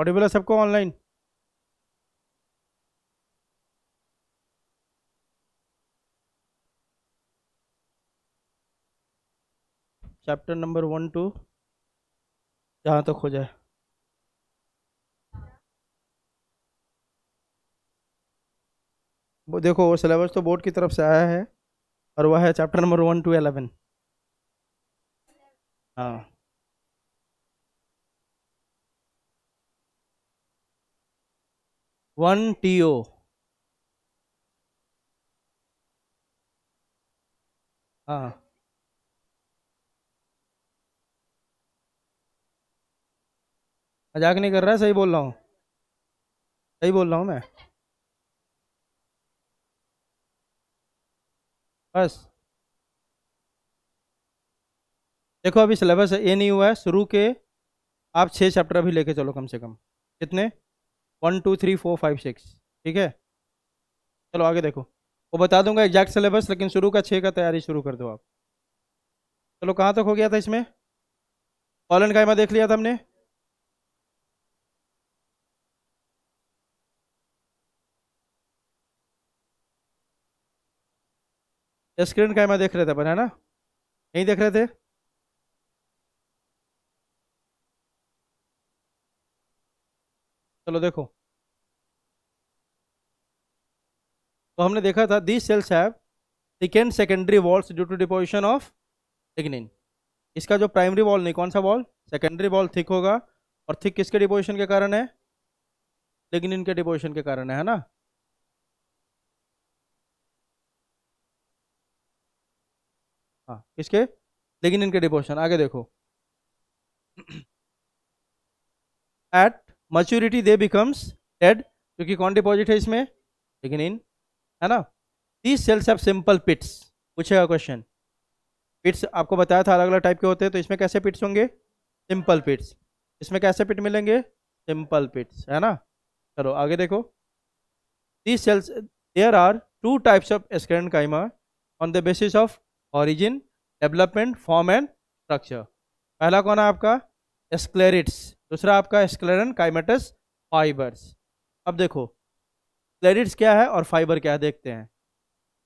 Audible है सबको online chapter number one two जहाँ तक हो जाए वो देखो वो सिलेबस तो बोर्ड की तरफ से आया है और वह है chapter number one two eleven हाँ वन टीओ हाँ मजाक नहीं कर रहा है सही बोल रहा हूँ सही बोल रहा हूँ मैं बस देखो अभी सिलेबस ये नहीं हुआ है शुरू के आप छः चैप्टर अभी लेके चलो कम से कम कितने one two three four five six ठीक है चलो आगे देखो वो बता दूंगा एग्जैक्ट सिलेबस लेकिन शुरू का छः का तैयारी शुरू कर दो आप चलो कहाँ तक हो गया था इसमें कॉलन कायमा देख लिया था हमने स्क्रीन कायमा देख रहे थे अपन है ना नहीं देख रहे थे चलो देखो तो हमने देखा था this cells have second secondary walls due to deposition of lignin इसका जो प्राइमरी वॉल नहीं कौन सा वॉल सेकेंडरी वॉल थिक होगा और थिक किसके डिपोजिशन के कारण है लिग्निन के डिपोजिशन के कारण है ना हाँ किसके लिग्निन के डिपोजिशन आगे देखो at maturity they becomes dead क्योंकि कौन डिपॉजिट है इसमें लिग्निन है ना these cells have simple pits पूछेगा क्वेश्चन पिट्स आपको बताया था अलग अलग टाइप के होते हैं तो इसमें कैसे पिट्स होंगे सिंपल पिट्स इसमें कैसे पिट मिलेंगे सिंपल पिट्स है ना चलो आगे देखो these cells there are two types of sclerenchyma on the basis of origin development form and structure पहला कौन है आपका एस्क्लेरिट्स दूसरा आपका एस्क्लेरन काइमेटस फाइबर्स अब देखो क्लैरिट्स क्या है और फाइबर क्या है देखते हैं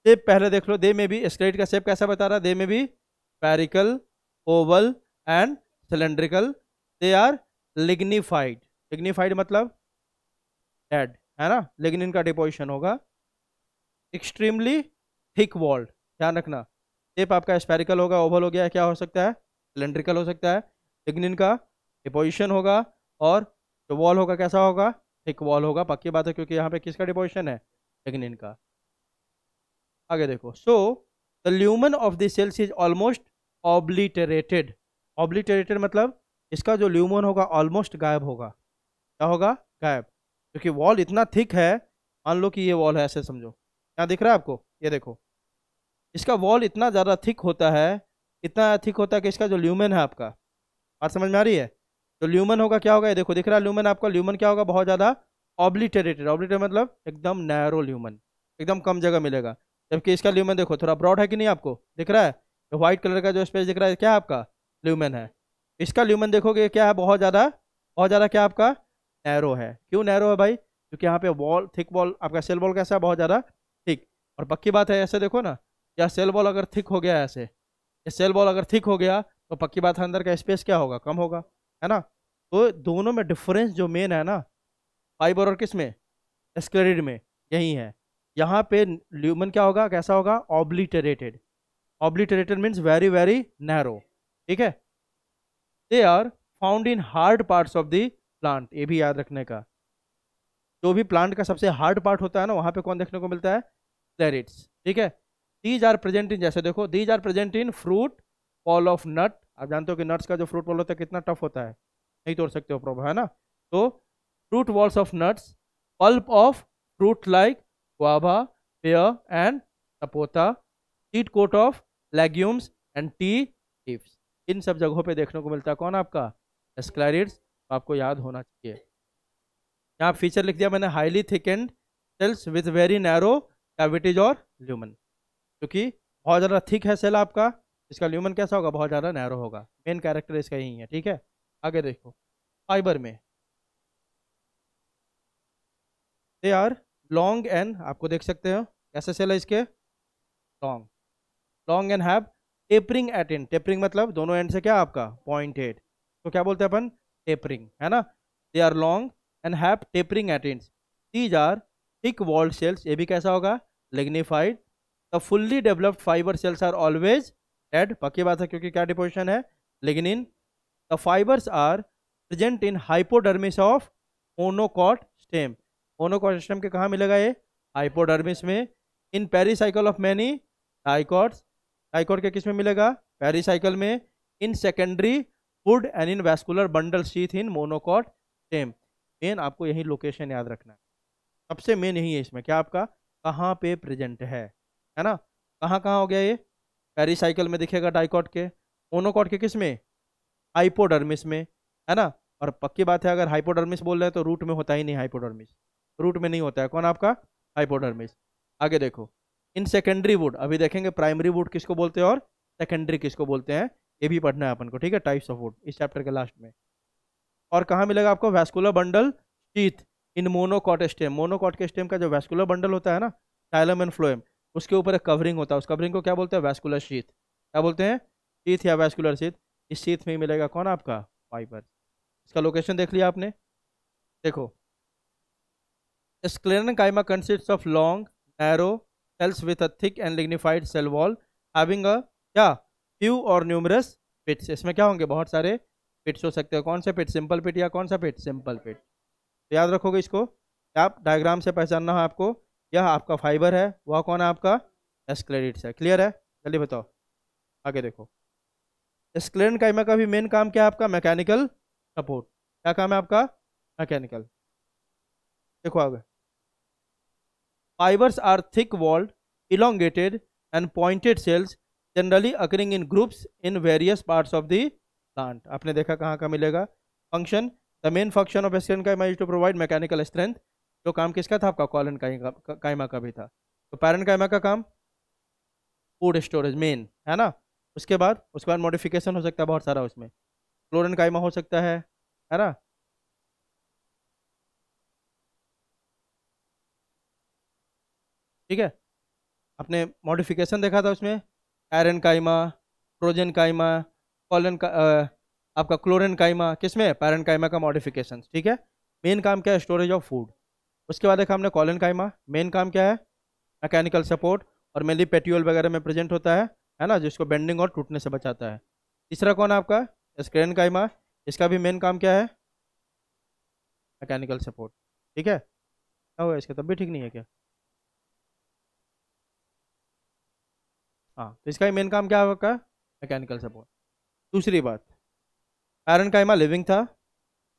शेप पहले देख लो दे में भी स्क्लेट का शेप कैसा बता रहा है दे में भी spherical oval and cylindrical they are lignified lignified मतलब डेड है ना लिग्निन का डिपोजिशन होगा एक्सट्रीमली थिक वॉल्ड ध्यान रखना शेप आपका स्पेरिकल होगा ओवल हो गया क्या हो सकता है सिलेंड्रिकल हो सकता है लिग्निन का डिपोजिशन होगा और जो वॉल होगा कैसा होगा थिक वॉल होगा पक्की बात है क्योंकि यहाँ पे किसका डिपोजिशन है लेकिन का आगे देखो so the lumen of the cells is almost obliterated obliterated मतलब इसका जो ल्यूमन होगा ऑलमोस्ट गायब होगा क्या होगा गायब क्योंकि वॉल इतना थिक है मान लो कि ये वॉल है ऐसे समझो यहाँ दिख रहा है आपको ये देखो इसका वॉल इतना ज़्यादा थिक होता है इतना थिक होता है कि इसका जो ल्यूमन है आपका बात समझ में आ रही है तो ल्यूमन होगा क्या होगा ये देखो दिख रहा है ल्यूमन आपका ल्यूमन क्या होगा बहुत ज़्यादा ऑब्लिटरेटेड ऑब्लीटे मतलब एकदम नैरो ल्यूमन एकदम कम जगह मिलेगा जबकि इसका ल्यूमन देखो थोड़ा ब्रॉड है कि नहीं आपको दिख रहा है तो व्हाइट कलर का जो स्पेस दिख रहा है क्या आपका ल्यूमन है इसका ल्यूमन देखोगे क्या है बहुत ज़्यादा बहुत ज़्यादा क्या आपका नैरो है क्यों नैरो है भाई क्योंकि यहाँ पे वॉल थिक वॉल आपका सेल वॉल कैसा है बहुत ज़्यादा थिक और पक्की बात है ऐसे देखो ना या सेल वॉल अगर थिक हो गया ऐसे या सेल वॉल अगर थिक हो गया तो पक्की बात है अंदर का स्पेस क्या होगा कम होगा है ना तो दोनों में डिफरेंस जो मेन है ना फाइबर और किस में एस्क्रेडिड में यही है यहाँ पे ल्यूमन क्या होगा कैसा होगा obliterated obliterated means very very narrow ठीक है they are found in hard parts of the plant ये भी याद रखने का जो भी प्लांट का सबसे हार्ड पार्ट होता है ना वहाँ पे कौन देखने को मिलता है क्लैरिट्स ठीक है दीज आर प्रेजेंट इन जैसे देखो these are present in fruit wall of nut आप जानते हो कि नट्स का जो फ्रूट पॉल होता है कितना टफ होता है नहीं तोड़ सकते हो प्रभा है ना तो fruit walls of nuts pulp of fruit like guava pear and sapota seed coat of legumes and tea leaves इन सब जगहों पे देखने को मिलता है कौन आपका एस्क्लाइरिड्स तो आपको याद होना चाहिए यहाँ फीचर लिख दिया मैंने highly thickened cells with very narrow cavities और ल्यूमन क्योंकि बहुत ज़्यादा थिक है सेल आपका इसका ल्यूमन कैसा होगा बहुत ज़्यादा नैरो होगा मेन कैरेक्टर इसका यही है ठीक है आगे देखो फाइबर में दे आर लॉन्ग एंड आपको देख सकते हो कैसे सेल है इसके long long and have tapering at end tapering मतलब दोनों एंड से क्या आपका पॉइंटेड तो क्या बोलते हैं अपन टेपरिंग है ना they are long and have tapering at end these are thick walled cells ये भी कैसा होगा lignified the fully developed fibre cells are always dead पक्की बात है क्योंकि क्या डिपोजिशन है लेकिन इन The fibers are present in hypodermis of monocot stem. Monocot stem के कहाँ मिलेगा ये हाइपोडर्मिस में in pericycle of many dicots dicot के किस में मिलेगा पेरीसाइकिल में in secondary food and in vascular bundle sheath in monocot stem मेन आपको यही लोकेशन याद रखना है सबसे मेन यही है इसमें क्या आपका कहाँ पे प्रेजेंट है है ना कहाँ कहाँ हो गया ये पेरीसाइकिल में दिखेगा डाइकॉट के मोनोकॉट के किस में हाइपोडर्मिस में है ना और पक्की बात है अगर हाइपोडर्मिस बोल रहे हैं तो रूट में होता ही नहीं हाइपोडर्मिस रूट में नहीं होता है कौन आपका हाइपोडर्मिस आगे देखो इन सेकेंडरी वुड अभी देखेंगे प्राइमरी वुड किसको बोलते हैं और सेकेंडरी किसको बोलते हैं ये भी पढ़ना है अपन को ठीक है टाइप्स ऑफ वुड इस चैप्टर के लास्ट में और कहाँ मिलेगा आपको vascular bundle sheath in monocot stem monocot के स्टेम का जो वैस्कुलर बंडल होता है ना टाइलम एंड फ्लोएम उसके ऊपर एक कवरिंग होता है उस कवरिंग को क्या बोलते हैं वैस्कुलर शीत क्या बोलते हैं शीत या वैस्कुलर शीत इस शीट में मिलेगा कौन आपका फाइबर इसका लोकेशन देख लिया आपने देखो sclerenchyma consist of long narrow cells with a thick and lignified cell wall having a क्या फ्यू और न्यूमरस पिट्स इसमें क्या होंगे बहुत सारे पिट्स हो सकते हैं कौन से पिट सिंपल पिट या कौन सा पिट सिंपल पिट तो याद रखोगे इसको आप डायग्राम से पहचानना है आपको यह आपका फाइबर है वह कौन है आपका एस्क्लेडिट्स है क्लियर है जल्दी बताओ आगे देखो स्क्लेन काइमा का भी मेन काम क्या है आपका मैकेनिकल सपोर्ट क्या काम है आपका मैकेनिकल देखो आगे fibres are thick walled elongated and pointed cells generally occurring in groups in various parts of the plant आपने देखा कहाँ का मिलेगा function the main function of sclerenchyma is to provide mechanical strength जो काम किसका था आपका कॉलन काइमा का भी था तो पैरन काइमा का काम फूड स्टोरेज मेन है ना उसके बाद उसके बाद मॉडिफिकेशन हो सकता है बहुत सारा उसमें क्लोरन कायमा हो सकता है है ना ठीक है आपने मॉडिफिकेशन देखा था उसमें आयरन कायमा ट्रोजन कायमा कॉलन का आ, आपका क्लोरन कायमा किसमें पैरन कायमा का मॉडिफिकेशन ठीक है मेन काम क्या है स्टोरेज ऑफ फूड उसके बाद देखा हमने कॉलन कायमा मेन काम क्या है मैकेनिकल सपोर्ट और मेनली पेट्रियोल वगैरह में प्रेजेंट होता है है ना जिसको बेंडिंग और टूटने से बचाता है तीसरा कौन है आपका स्क्रेन इमा इसका भी मेन काम क्या है मैकेनिकल सपोर्ट ठीक है क्या हुआ इसका तब भी ठीक नहीं है क्या हाँ तो इसका मेन काम क्या है आपका मैकेनिकल सपोर्ट दूसरी बात आयरन कायमा लिविंग था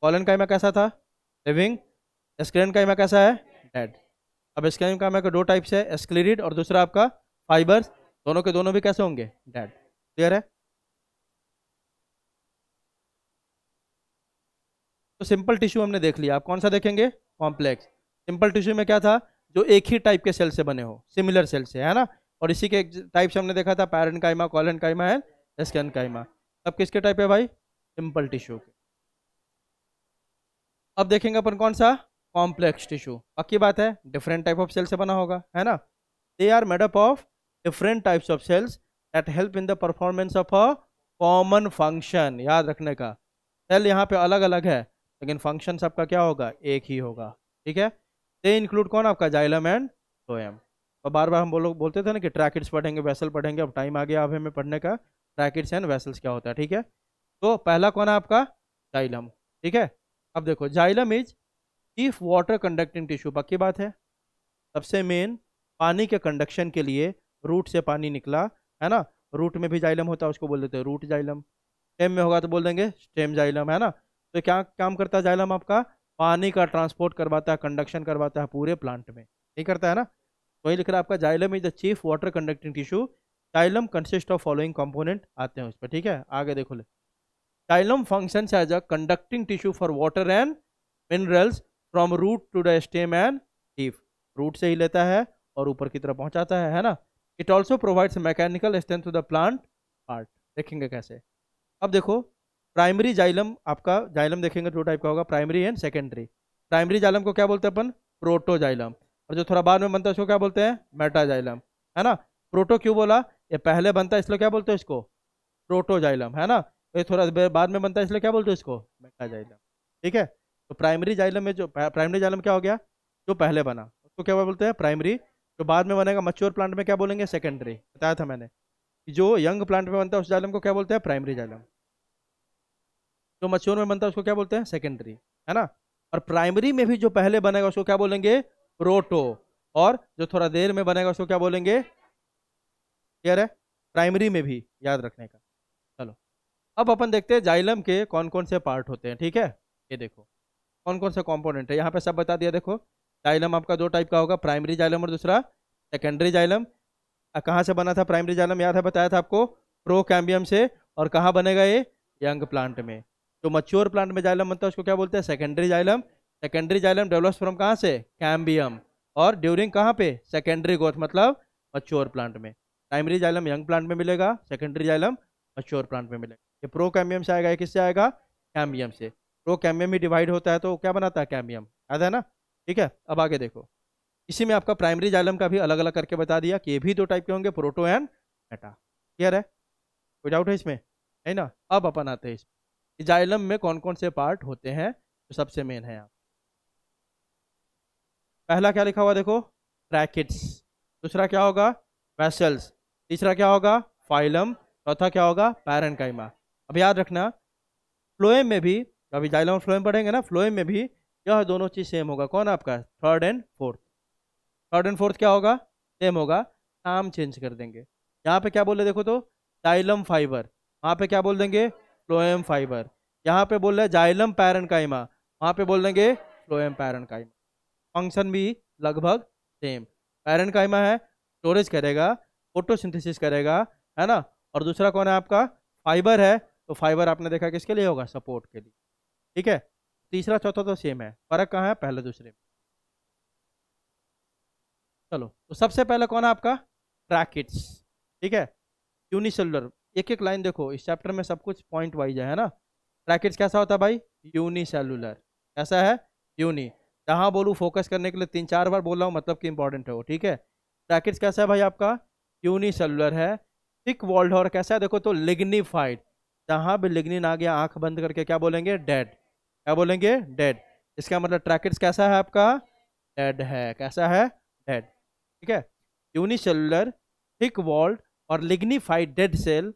कॉलन कायमा कैसा था लिविंग स्क्रेन कायमा कैसा है डेड अब स्क्रेन कायमा का दो टाइप्स है एस्क्लेरिड और दूसरा आपका फाइबर्स दोनों के दोनों भी कैसे होंगे डेड क्लियर है तो सिंपल टिश्यू हमने देख लिया आप कौन सा देखेंगे कॉम्प्लेक्स सिंपल टिश्यू में क्या था जो एक ही टाइप के सेल से बने हो सिमिलर सेल से है ना और इसी के टाइप से हमने देखा था पैरन कायमा कॉलन कायमा एंड एसकेन कायमा अब किसके टाइप है भाई सिंपल टिश्यू के अब देखेंगे अपन कौन सा कॉम्प्लेक्स टिश्यू बाकी बात है डिफरेंट टाइप ऑफ सेल से बना होगा है ना they are made up of different types of cells that help in the performance of a common function याद रखने का सेल यहाँ पे अलग अलग है लेकिन फंक्शन सबका क्या होगा एक ही होगा ठीक है दे इंक्लूड कौन आपका जाइलम एंड फ्लोएम और बार बार हम बोलो बोलते थे ना कि ट्रैकिट्स पढ़ेंगे वेसल पढ़ेंगे अब टाइम आ गया अब हमें पढ़ने का ट्रैकिट्स एंड वेसल्स क्या होता है ठीक है तो पहला कौन है आपका जाइलम ठीक है अब देखो xylem is chief water conducting tissue पक्की बात है सबसे मेन पानी के कंडक्शन के लिए रूट से पानी निकला है ना रूट में भी जाइलम होता है उसको बोल देते हैं रूट जाइलम स्टेम में होगा तो बोल देंगे स्टेम जाइलम है ना तो क्या काम करता है जाइलम आपका पानी का ट्रांसपोर्ट करवाता है कंडक्शन करवाता है पूरे प्लांट में ठीक करता है ना वही लिख रहा है आपका xylem is the chief water conducting tissue xylem consist of following component आते हैं उस पर ठीक है आगे देखो ले xylem function as a conducting tissue for water and minerals from root to the stem and leaf root से ही लेता है और ऊपर की तरफ पहुंचाता है है ना it also provides mechanical strength to the plant part देखेंगे कैसे अब देखो प्राइमरी जाइलम आपका जाइलम देखेंगे दो टाइप का होगा primary and secondary primary xylem को क्या बोलते हैं अपन प्रोटोजाइलम और जो थोड़ा बाद में बनता है उसको क्या बोलते हैं मेटाजाइलम है ना प्रोटो क्यों बोला ये पहले बनता है इसलिए क्या बोलते हैं इसको प्रोटोजाइलम है ना तो ये थोड़ा बाद में बनता है इसलिए क्या बोलते हैं इसको मेटाजाइलम ठीक है तो प्राइमरी जाइलम में जो प्राइमरी जाइलम क्या हो गया जो पहले बना उसको क्या बोलते हैं प्राइमरी जो तो बाद में बनेगा मच्योर प्लांट में क्या बोलेंगे सेकेंडरी बताया था मैंने जो यंग प्लांट में बनता है उस जालम को क्या बोलते हैं प्राइमरी जालम जो मच्योर में बनता है उसको क्या बोलते हैं सेकेंडरी है ना और प्राइमरी में भी जो पहले बनेगा उसको क्या बोलेंगे प्रोटो और जो थोड़ा देर में बनेगा उसको क्या बोलेंगे क्लियर है प्राइमरी में भी याद रखने का चलो अब अपन देखते हैं जाइलम के कौन कौन से पार्ट होते हैं ठीक है ये देखो कौन कौन से कॉम्पोनेंट है यहाँ पे सब बता दिया देखो जाइलम आपका दो टाइप का होगा प्राइमरी जाइलम और दूसरा सेकेंडरी जाइलम कहाँ से बना था प्राइमरी जाइलम याद है बताया था आपको प्रो कैम्बियम से और कहाँ बनेगा ये यंग प्लांट में जो मच्योर प्लांट में जाइलम बनता है उसको क्या बोलते हैं secondary xylem secondary xylem develops from कहाँ से कैम्बियम और ड्यूरिंग कहाँ पे सेकेंडरी ग्रोथ मतलब मच्योर प्लांट में प्राइमरी जाइलम यंग प्लांट में मिलेगा सेकेंडरी जाइलम मच्योर प्लांट में मिलेगा ये प्रो कैम्बियम से आएगा किससे आएगा कैम्बियम से प्रो कैम्बियम ही डिवाइड होता है तो क्या बनाता है कैम्बियम याद है ना ठीक है अब आगे देखो इसी में आपका प्राइमरी जाइलम का भी अलग अलग करके बता दिया कि ये भी दो टाइप के होंगे प्रोटो एंड मेटा क्लियर है कोई डाउट है इसमें है ना अब अपन आते हैं इसमें जाइलम में कौन कौन से पार्ट होते हैं जो सबसे मेन है आप पहला क्या लिखा हुआ देखो ट्रैकेट्स दूसरा क्या होगा वेसल्स तीसरा क्या होगा फाइलम चौथा क्या होगा पैरन अब याद रखना फ्लोएम में भी अभी जाइलम फ्लोएम पढ़ेंगे ना फ्लोएम में भी यह दोनों चीज़ सेम होगा कौन आपका third and fourth third and fourth क्या होगा सेम होगा नाम चेंज कर देंगे यहाँ पे क्या बोल रहे देखो तो जाइलम फाइबर वहाँ पे क्या बोल देंगे फ्लोएम फाइबर यहाँ पे बोल रहे जाइलम पैरन काइमा वहाँ पे बोल देंगे फ्लोएम पैरन काइमा फंक्शन भी लगभग सेम पैरन काइमा है स्टोरेज करेगा फोटोसिंथेसिस करेगा है ना और दूसरा कौन है आपका फाइबर है तो फाइबर आपने देखा किसके लिए होगा सपोर्ट के लिए ठीक है तीसरा चौथा तो सेम है फर्क कहाँ है पहले दूसरे में चलो तो सबसे पहले कौन है आपका ट्रैकिट्स ठीक है यूनिसेलुलर एक एक लाइन देखो इस चैप्टर में सब कुछ पॉइंट वाइज है ना ट्रैकिट्स कैसा होता है भाई यूनिसेलुलर कैसा है यूनि जहाँ बोलूँ फोकस करने के लिए तीन चार बार बोल रहा हूँ मतलब कि इंपॉर्टेंट है वो ठीक है ट्रैकिट्स कैसा है भाई आपका यूनिसेलुलर है थिक वॉल्ड और कैसा है देखो तो लिग्निफाइड जहाँ भी लिग्निन आ गया आँख बंद करके क्या बोलेंगे डेड क्या बोलेंगे डेड इसका मतलब ट्रैकेट्स कैसा है आपका डेड है कैसा है डेड ठीक है यूनिसेलुलर थिक वॉल्ड और लिग्निफाइड डेड सेल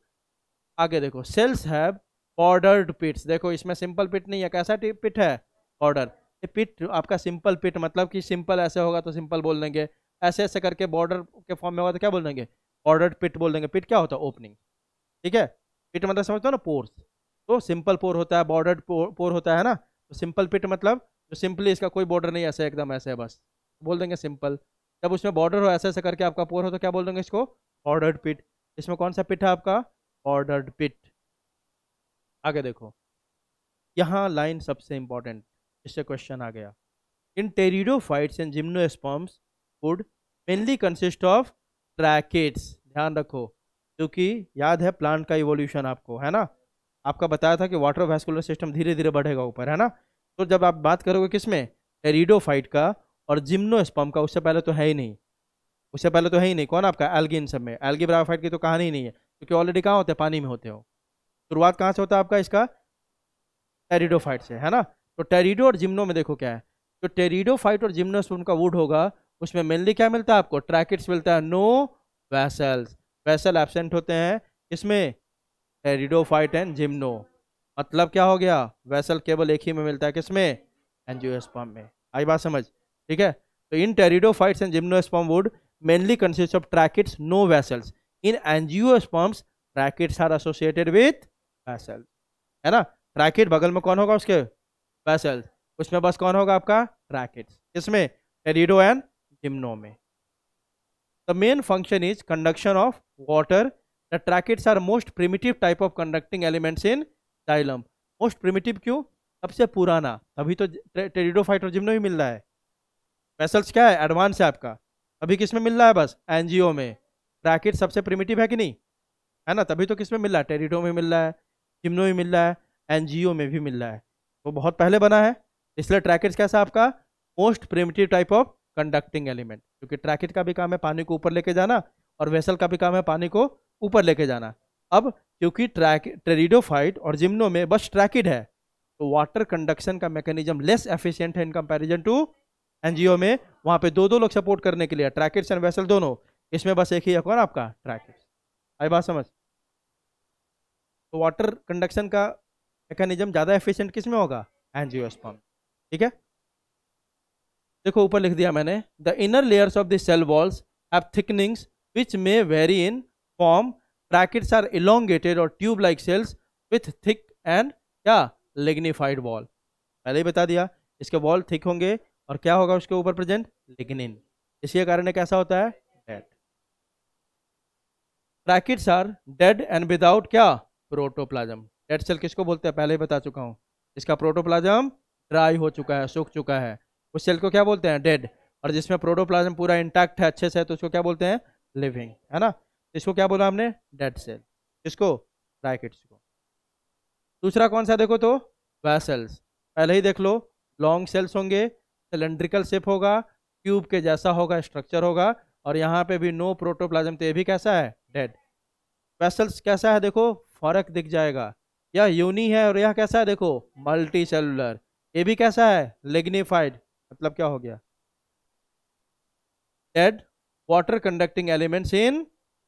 आगे देखो सेल्स हैव बॉर्डर्ड पिट्स देखो इसमें सिंपल पिट नहीं है कैसा पिट है बॉर्डर पिट आपका सिंपल पिट मतलब कि सिंपल ऐसे होगा तो सिंपल बोल देंगे ऐसे ऐसे करके बॉर्डर के फॉर्म में होगा तो क्या बोल देंगे बॉर्डर्ड पिट बोल देंगे पिट क्या होता है ओपनिंग ठीक है पिट मतलब समझते हो ना पोर्स तो सिंपल पोर होता है बॉर्डर पोर होता है ना तो सिंपल पिट मतलब जो सिंपली इसका कोई बॉर्डर नहीं ऐसा एकदम ऐसे है बस बोल देंगे सिंपल जब उसमें बॉर्डर हो ऐसे ऐसे करके आपका पोर हो तो क्या बोल देंगे इसको ऑर्डर्ड पिट इसमें कौन सा पिट है आपका ऑर्डर्ड पिट आगे देखो यहाँ लाइन सबसे इंपॉर्टेंट इससे क्वेश्चन आ गया in pteridophytes and gymnosperms wood mainly consist of tracheids ध्यान रखो क्योंकि याद है प्लांट का इवोल्यूशन आपको है ना आपका बताया था कि वाटर वैस्कुलर सिस्टम धीरे धीरे बढ़ेगा ऊपर है ना तो जब आप बात करोगे किस में एरिडोफाइट का और जिम्नोस्पम का उससे पहले तो है ही नहीं उससे पहले तो है ही नहीं कौन आपका एल्गी इन सब में एल्गी ब्राफाइट की तो कहानी ही नहीं है क्योंकि ऑलरेडी कहाँ होते हैं पानी में होते हो शुरुआत कहाँ से होता है आपका इसका टेरिडोफाइट से है ना तो टेरिडो और जिम्नो में देखो क्या है तो टेरिडोफाइट और जिम्नोस्पम का वुड होगा उसमें मेनली क्या मिलता है आपको ट्रैकेट्स मिलता है नो वैसल्स वैसल एबसेंट होते हैं इसमें एरिडोफाइट एंड जिम्नो मतलब क्या हो गया वैसल केवल एक ही में मिलता है किसमें एनजियोस्पर्म में आई बात समझ ठीक है तो in pteridophytes and gymnosperm wood mainly consists of tracheids no vessels in angiosperms tracheids are associated with vessels है ना ट्रैकेट बगल में कौन होगा उसके वैसल्स उसमें बस कौन होगा आपका ट्रैकेट्स किसमें टेरिडो एंड जिम्नो में the main function is conduction of water the tracheids are most primitive type of conducting elements in xylem most primitive क्यों? सबसे पुराना अभी तो टेरिडोफाइट और जिम्नो ही मिल रहा है वेसल्स क्या है एडवांस है आपका अभी किस में मिल रहा है बस एनजीओ में ट्रैकेट सबसे प्रिमिटिव है कि नहीं है ना तभी तो किस में मिल रहा है टेरिडो में मिल रहा है जिम्नो में मिल रहा है एनजीओ में भी मिल रहा है वो बहुत पहले बना है इसलिए ट्रैकेट कैसा है आपका most primitive type of conducting element क्योंकि ट्रैकेट का भी काम है पानी को ऊपर लेके जाना और वेसल का भी काम है पानी को ऊपर लेके जाना अब क्योंकि ट्रैक ट्रेरिडोफाइट और जिम्नो में बस ट्रैकिड है तो वाटर कंडक्शन का मैकेनिज्म लेस एफिशिएंट है इन कंपैरिजन टू एनजीओ में वहाँ पे दो दो लोग सपोर्ट करने के लिए ट्रैकिड्स एंड वेसल दोनों इसमें बस एक ही एक और आपका ट्रैकिड्स आई बात समझ तो वाटर कंडक्शन का मैकेनिज्म ज़्यादा एफिशियंट किस में होगा एनजियोस्पर्म ठीक है देखो ऊपर लिख दिया मैंने the inner layers of the cell walls have thickenings which may vary in form brackets are elongated or tube like cells with thick and क्या lignified wall पहले ही बता दिया इसके वॉल थिक होंगे और क्या होगा उसके ऊपर प्रेजेंट लिग्निन इसी कारण कैसा होता है dead brackets are dead and without क्या प्रोटोप्लाज्म डेड सेल किसको बोलते हैं पहले ही बता चुका हूँ इसका प्रोटोप्लाज्म ड्राई हो चुका है सूख चुका है उस सेल को क्या बोलते हैं डेड और जिसमें प्रोटोप्लाज्म पूरा इंटैक्ट है अच्छे से तो उसको क्या बोलते हैं लिविंग है ना इसको क्या बोला हमने डेड सेल इसको ब्रैकेट्स को दूसरा कौन सा देखो तो वैसेल्स पहले ही देख लो लॉन्ग सेल्स होंगे सिलेंड्रिकल शेप होगा क्यूब के जैसा होगा स्ट्रक्चर होगा और यहाँ पे भी नो प्रोटोप्लाज्म तो ये भी कैसा है डेड वैसल्स कैसा है देखो फर्क दिख जाएगा यह यूनी है और यह कैसा है देखो मल्टी सेलुलर ये भी कैसा है लिग्निफाइड मतलब क्या हो गया dead water conducting elements in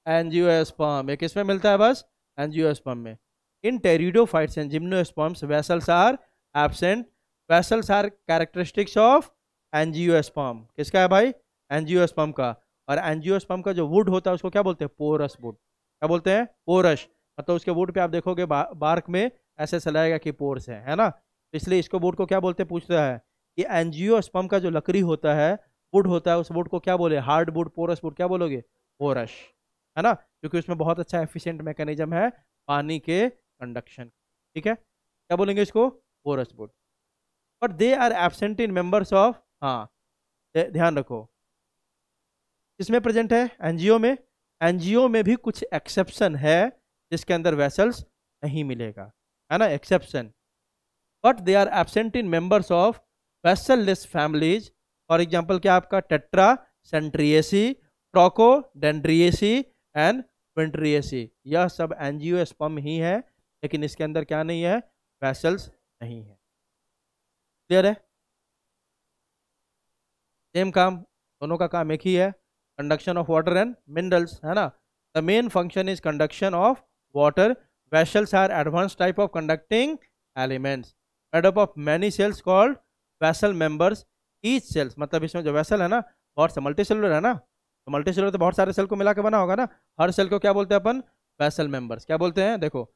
angiosperm एक इसमें मिलता है बस एनजियोस्पर्म में in pteridophytes and gymnosperms vessels are absent vessels are characteristics of angiosperm किसका है भाई एनजियोस्पर्म का और एनजियोस्पर्म का जो वुड होता है उसको क्या बोलते हैं पोरस वुड क्या बोलते हैं पोरस मतलब उसके वुड पे आप देखोगे बा, बार्क में ऐसे चलाएगा कि पोर्स है है ना इसलिए इसको वुड को क्या बोलते हैं पूछता है कि एनजियोस्पर्म का जो लकड़ी होता है वुड होता है उस वुड को क्या बोले हार्ड वुड पोरस वुड क्या बोलोगे पोरस है ना क्योंकि उसमें बहुत अच्छा एफिशिएंट मैकेनिज्म है पानी के कंडक्शन ठीक है क्या बोलेंगे इसको बोरस board but they are absent in members of हाँ ध्यान रखो इसमें प्रेजेंट है एनजीओ में एनजीओ में भी कुछ एक्सेप्शन है जिसके अंदर वेसल्स नहीं मिलेगा है ना exception but they are absent in members of vessel less families for example क्या आपका टेट्रा सेंट्रिएसी ट्रोको डेंड्रिएसी एंड वेंट्रिएसी यह सब एनजीओ स्पम ही है लेकिन इसके अंदर क्या नहीं है वेसल्स नहीं है क्लियर है सेम काम दोनों का काम एक ही है conduction of water and minerals है ना the main function is conduction of water vessels are advance type of conducting elements made of of cells called vessel vessel each cells मतलब इसमें जो वैसल है ना बहुत से सेलर है ना तो मल्टी सेलर तो बहुत सारे सेल को मिला के बना होगा ना हर सेल को क्या बोलते हैं अपन वैसल मेंबर्स क्या बोलते हैं देखो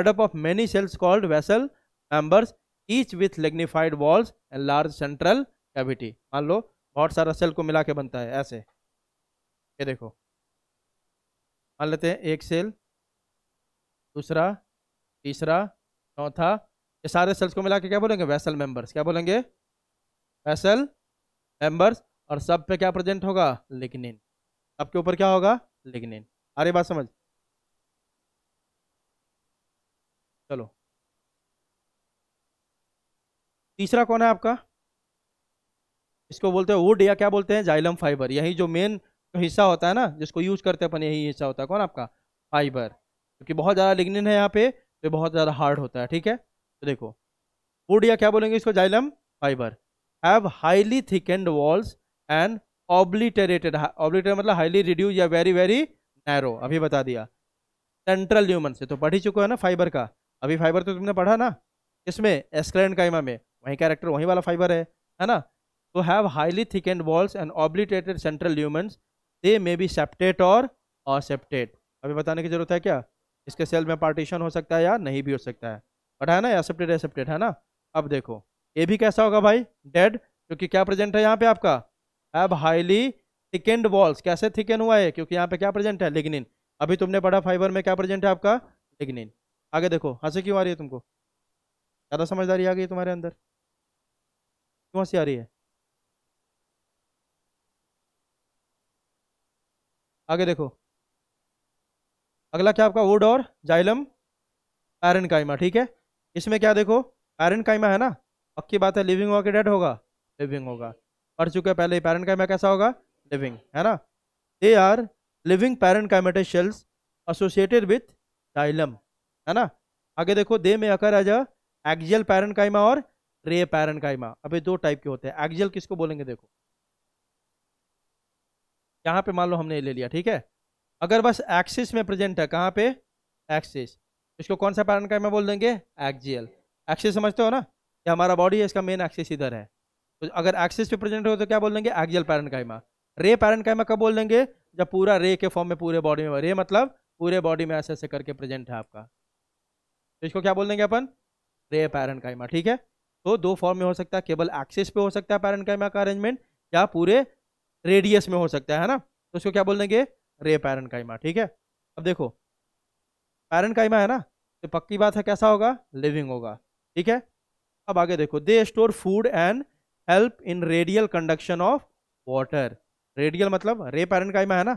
made up of many cells called vessel members each with lignified walls and large central cavity मान लो बहुत सारा सेल को मिला के बनता है ऐसे ये देखो मान लेते हैं एक सेल दूसरा तीसरा चौथा ये सारे सेल्स को मिला के क्या बोलेंगे वैसल मेंबर्स क्या बोलेंगे वैसल मेंबर्स और सब पे क्या प्रेजेंट होगा लिग्निन आपके ऊपर क्या होगा लिग्निन अरे बात समझ चलो तीसरा कौन है आपका इसको बोलते हैं वुड या क्या बोलते हैं जाइलम फाइबर यही जो मेन हिस्सा होता है ना जिसको यूज करते हैं अपन यही हिस्सा होता है कौन आपका फाइबर क्योंकि बहुत ज़्यादा लिग्निन है यहाँ पे तो बहुत ज़्यादा हार्ड होता है ठीक है तो देखो वुड या क्या बोलेंगे इसको xylem fibre have highly thickened walls and obliterated obliterate मतलब हाईली रिड्यूज या वेरी वेरी नैरो अभी बता दिया सेंट्रल ल्यूमन से तो पढ़ ही चुके हो ना फाइबर का अभी फाइबर तो तुमने पढ़ा ना इसमें एस्क्रेन काइमा में वही कैरेक्टर वहीं वाला फाइबर है है ना तो have highly thickened walls and obliterated central lumens they may be septate और असेप्टेट अभी बताने की जरूरत है क्या इसके सेल में पार्टीशन हो सकता है या नहीं भी हो सकता है पढ़ा है ना एसेप्टेड एसेप्टेड है ना अब देखो ये भी कैसा होगा भाई डेड क्योंकि क्या प्रेजेंट है यहाँ पे आपका हैव हाईली थिकेंड वॉल्स कैसे थिकेन हुआ है क्योंकि यहाँ पे क्या प्रेजेंट है लिग्निन अभी तुमने पढ़ा फाइबर में क्या प्रेजेंट है आपका लिग्निन आगे देखो हंसी क्यों आ रही है तुमको ज़्यादा समझदारी आ गई तुम्हारे अंदर क्यों हंसी आ रही है आगे देखो अगला क्या आपका वुड और जाइलम पैरन कायमा ठीक है इसमें क्या देखो पैरन कायमा है ना पक्की बात है लिविंग होगा कि डेड होगा लिविंग होगा पढ़ चुके हैं पहले पैरेंट काइमा कैसा होगा लिविंग है ना they are living parenchymatous cells associated with xylem है ना आगे देखो दे में अकर एज एक्जियल पैरन कायमा और रे पैरन कायमा अभी दो टाइप के होते हैं एक्जियल किसको बोलेंगे देखो यहाँ पे मान लो हमने ले लिया ठीक है अगर बस एक्सिस में प्रेजेंट है कहाँ पे एक्सिस इसको कौन सा पैरन कायमा बोल देंगे एक्जियल एक्सिस समझते हो ना ये हमारा बॉडी है इसका मेन एक्सिस इधर है तो अगर एक्सिस पे प्रेजेंट हो तो क्या बोल देंगे एक्जियल पैरेंकाइमा रे पैरेंकाइमा कब बोल देंगे जब पूरा रे के फॉर्म में पूरे बॉडी में रे मतलब पूरे बॉडी में ऐसे ऐसे करके प्रेजेंट है आपका तो इसको क्या बोल देंगे अपन रे पैरन ठीक है तो दो फॉर्म में हो सकता है केवल एक्सिस पे हो सकता है पैरन का अरेंजमेंट या पूरे रेडियस में हो सकता है ना तो इसको क्या बोल देंगे रे पैरन ठीक है अब देखो पैरन है ना तो पक्की बात है कैसा होगा लिविंग होगा ठीक है अब आगे देखो they store food and help in radial conduction of water radial मतलब रे पैरेंट का है ना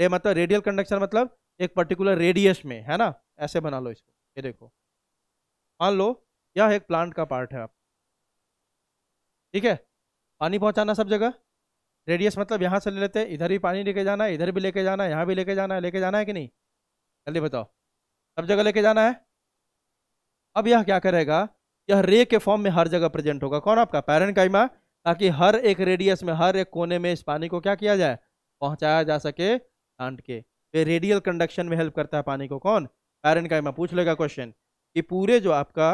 रे मतलब रेडियल कंडक्शन मतलब एक पर्टिकुलर रेडियस में है ना ऐसे बना लो इसको ये देखो मान लो यह एक प्लांट का पार्ट है आप ठीक है पानी पहुंचाना सब जगह रेडियस मतलब यहाँ से ले लेते हैं इधर भी पानी लेके जाना है इधर भी लेके जाना है यहाँ भी लेके जाना है लेके जाना है कि नहीं जल्दी बताओ सब जगह लेके जाना है अब यह क्या करेगा यह रे के फॉर्म में हर जगह प्रेजेंट होगा कौन आपका पैरन ताकि हर एक रेडियस में हर एक कोने में इस पानी को क्या किया जाए पहुंचाया जा सके प्लांट के ये रेडियल कंडक्शन में हेल्प करता है पानी को कौन पैरन पूछ लेगा क्वेश्चन कि पूरे जो आपका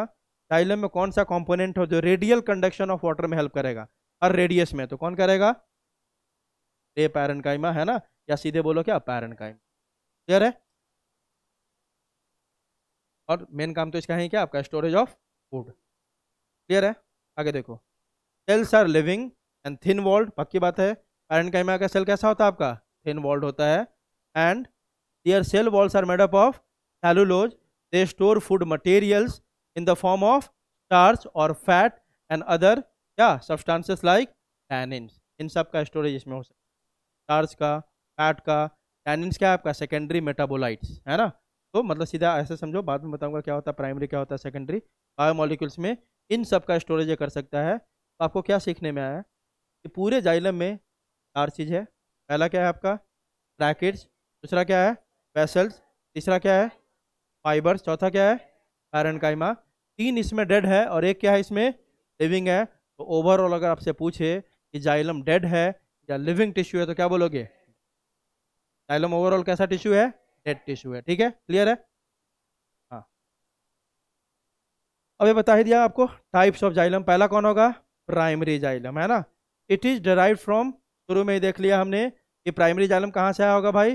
टाइलम में कौन सा कॉम्पोनेंट हो जो रेडियल कंडक्शन ऑफ वाटर में हेल्प करेगा हर रेडियस में तो कौन करेगा रे पैरन है ना या सीधे बोलो क्या पैरन क्लियर है और मेन काम तो इसका है क्या आपका स्टोरेज ऑफ फूड क्लियर है आगे देखो cells are living and thin walled पक्की बात है पैरेंट कैमा का सेल कैसा होता है आपका थिन वॉल्ड होता है and their cell walls are made up of cellulose they store food materials in the form of starch और फैट एंड अदर क्या सब्सटांसेस लाइक टैनिन्स इन सब का स्टोरेज इसमें हो सकता है स्टार्च का फैट का टैनिन्स क्या है आपका सेकेंडरी मेटाबोलाइट्स है ना तो मतलब सीधा ऐसे समझो बाद में बताऊंगा क्या होता है प्राइमरी क्या होता है सेकेंडरी बायोमोलिक्यूल्स में इन सब का स्टोरेज कर सकता है तो आपको क्या सीखने में आया कि पूरे जाइलम में चार चीज़ है पहला क्या है आपका ब्रैकेट्स दूसरा क्या है वेसल्स तीसरा क्या है फाइबर्स चौथा क्या है आयरन कायमा तीन इसमें डेड है और एक क्या है इसमें लिविंग है तो ओवरऑल अगर आपसे पूछे कि जाइलम डेड है या लिविंग टिश्यू है तो क्या बोलोगे जाइलम ओवरऑल कैसा टिश्यू है डेड टिश्यू है ठीक है क्लियर है अब ये बता ही दिया आपको टाइप्स ऑफ जाइलम पहला कौन होगा प्राइमरी जाइलम है ना इट इज़ डराइव फ्रॉम शुरू में ही देख लिया हमने ये प्राइमरी जाइलम कहाँ से आया होगा भाई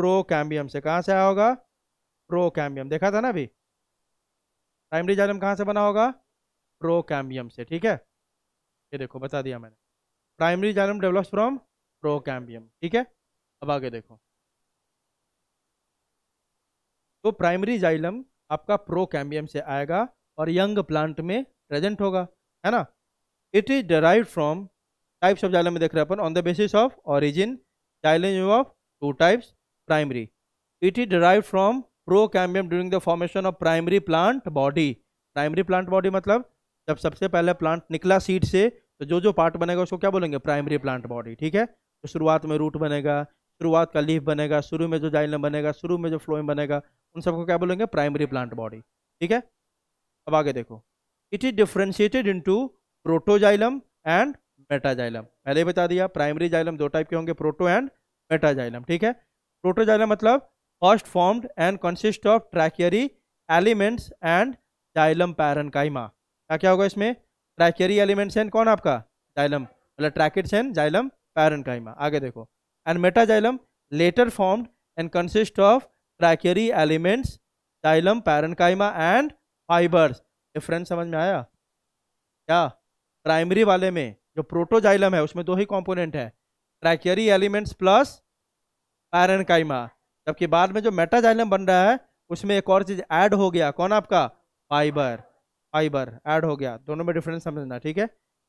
प्रोकैम्बियम से कहाँ से आया होगा प्रोकैम्बियम देखा था ना अभी प्राइमरी जाइलम कहाँ से बना होगा प्रोकैम्बियम से ठीक है ये देखो बता दिया मैंने primary xylem develops from procambium ठीक है अब आगे देखो तो प्राइमरी जाइलम आपका प्रोकैम्बियम से आएगा और यंग प्लांट में प्रेजेंट होगा है ना it is derived from types of xylem में देख रहे हैं अपन on the basis of origin xylem of two types primary it is derived from procambium during the formation of primary plant body primary plant body मतलब जब सबसे पहले plant निकला सीड से तो जो जो पार्ट बनेगा उसको क्या बोलेंगे प्राइमरी प्लांट बॉडी ठीक है तो शुरुआत में रूट बनेगा शुरुआत का लीफ बनेगा शुरू में जो जाइलम बनेगा शुरू में जो फ्लोइम बनेगा उन सबको क्या बोलेंगे प्राइमरी प्लांट बॉडी ठीक है अब आगे देखो it is differentiated to protoxylem and metaxylem पहले बता दिया प्राइमरी जाइलम दो टाइप के होंगे प्रोटो एंड मेटाजाइलम ठीक है प्रोटोजाइलम मतलब first formed and consist of tracheary elements and xylem parenchyma क्या क्या होगा इसमें ट्रैकियरी एलिमेंट्स एंड कौन आपका जाइलम मतलब ट्रैकिड्स एंड जाइलम पैरनकाइमा आगे देखो and metaxylem later formed and consist of tracheary elements xylem parenchyma and fibres difference समझ में आया क्या प्राइमरी वाले में जो प्रोटोजाइलम है उसमें दो ही कंपोनेंट है ट्रैकियरी एलिमेंट्स प्लस पैरनकाइमा जबकि बाद में जो मेटाजाइलम बन रहा है उसमें एक और चीज ऐड हो गया कौन आपका फाइबर फाइबर ऐड हो गया दोनों में डिफरेंस समझना ठीक है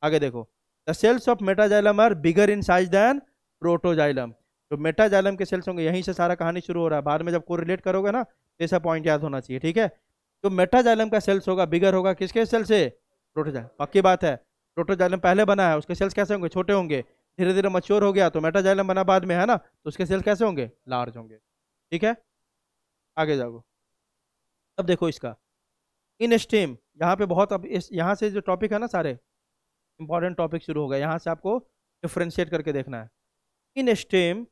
आगे देखो the cells of metaxylem are bigger in size than protoxylem जो मेटाजाइलम के सेल्स होंगे यहीं से सारा कहानी शुरू हो रहा है बाद में जब को रिलेट करोगे ना ऐसा तो पॉइंट याद होना चाहिए ठीक है तो मेटाजाइलम का सेल्स होगा बिगर होगा किसके सेल से प्रोटोजाइलम पक्की बात है प्रोटोजाइलम पहले बना है उसके सेल्स कैसे होंगे छोटे होंगे धीरे धीरे मच्योर हो गया तो मेटाजाइलम बना बाद में है ना तो उसके सेल्स कैसे होंगे लार्ज होंगे ठीक है आगे जाओ अब देखो इसका इन स्टीम यहाँ पे बहुत अब इस यहाँ से जो टॉपिक है ना सारे इंपॉर्टेंट टॉपिक शुरू हो गए यहाँ से आपको डिफ्रेंशिएट करके देखना है in stem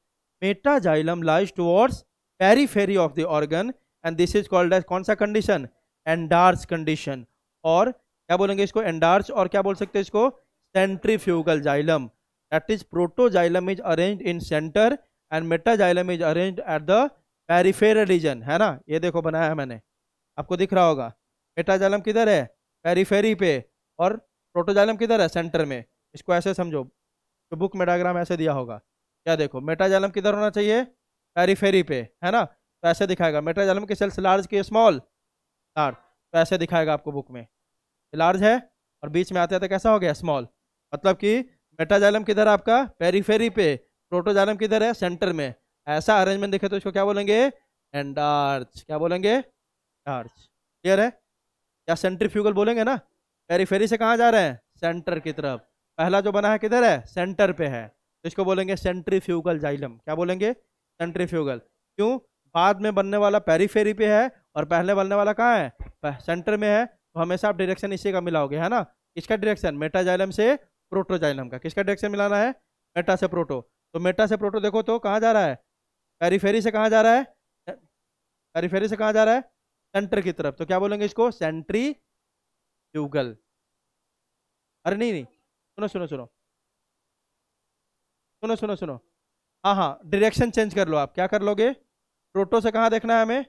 metaxylem lies towards periphery of the organ and this is called as कौन सा कंडीशन एंडार्स कंडीशन और क्या बोलेंगे इसको एंडार्स और क्या बोल सकते हैं इसको centrifugal xylem that is protoxylem is arrange in centre and metaxylem is arrange at the peripheral region है ना ये देखो बनाया है मैंने आपको दिख रहा होगा मेटाजाइलम किधर है पेरीफेरी पे और प्रोटोजाइलम किधर है सेंटर में इसको ऐसे समझो तो बुक में डायग्राम ऐसे दिया होगा क्या देखो मेटाजाइलम किधर होना चाहिए पेरीफेरी पे है ना तो ऐसे दिखाएगा मेटाजाइलम के सेल्स लार्ज के स्मॉल लार्ज तो ऐसे दिखाएगा आपको बुक में लार्ज है और बीच में आते आते कैसा हो गया स्मॉल मतलब कि मेटाजालम किधर आपका पेरीफेरी पे प्रोटोजालम किधर है सेंटर में ऐसा अरेंजमेंट देखे तो इसको क्या बोलेंगे एंडार्च क्या बोलेंगे डार्च क्लियर है या सेंट्रीफ्यूगल बोलेंगे ना पेरीफेरी से कहाँ जा रहे हैं सेंटर की तरफ पहला जो बना है किधर है सेंटर पे है तो इसको बोलेंगे सेंट्रीफ्यूगल जाइलम क्या बोलेंगे सेंट्रीफ्यूगल क्यों बाद में बनने वाला पेरीफेरी पे है और पहले बनने वाला कहाँ है सेंटर में है तो हमेशा आप डायरेक्शन इसी का मिलाओगे है ना किसका डायरेक्शन मेटाजाइलम से प्रोटोजाइलम का किसका डायरेक्शन मिलाना है मेटा से प्रोटो तो मेटा से प्रोटो देखो तो कहाँ जा रहा है पेरीफेरी से कहाँ जा रहा है पेरीफेरी से कहाँ जा रहा है सेंटर की तरफ तो क्या बोलेंगे इसको सेंट्री ट्यूगल अरे नहीं नहीं सुनो सुनो सुनो सुनो सुनो सुनो हाँ हाँ डायरेक्शन चेंज कर लो आप क्या कर लोगे प्रोटो से कहाँ देखना है हमें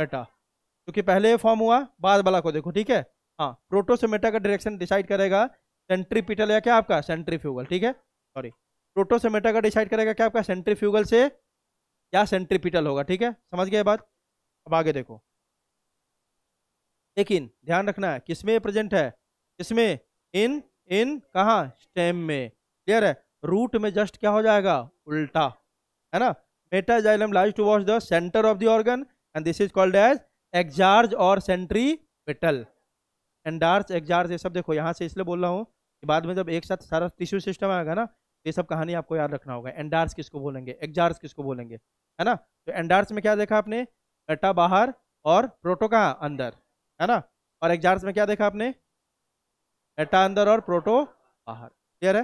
मेटा क्योंकि तो पहले फॉर्म हुआ बाद वाला को देखो ठीक है हाँ प्रोटो से मेटा का डायरेक्शन डिसाइड करेगा सेंट्रीपिटल या क्या आपका सेंट्रीफ्यूगल ठीक है सॉरी प्रोटो से मेटा का डिसाइड करेगा क्या आपका सेंट्रीफ्यूगल से या सेंट्रीपिटल होगा ठीक है समझ गया बात अब आगे देखो लेकिन ध्यान रखना है किसमें प्रेजेंट है किसमें इन इन कहा स्टेम में क्लियर है रूट में जस्ट क्या हो जाएगा उल्टा है ना metaxylem lies towards the centre of the organ and this is called as exarch और सेंट्री पेटल एंडार्च एक्जार्ज ये सब देखो यहाँ से इसलिए बोल रहा हूँ कि बाद में जब एक साथ सारा टिश्यू सिस्टम आएगा ना ये सब कहानी आपको याद रखना होगा एंडार्स किसको बोलेंगे एक्जार्स किसको बोलेंगे है ना तो एंडार्स में क्या देखा आपने कटा बाहर और प्रोटो कहाँ अंदर है ना और एग्जार्स में क्या देखा आपने मेटा अंदर और प्रोटो बाहर क्लियर है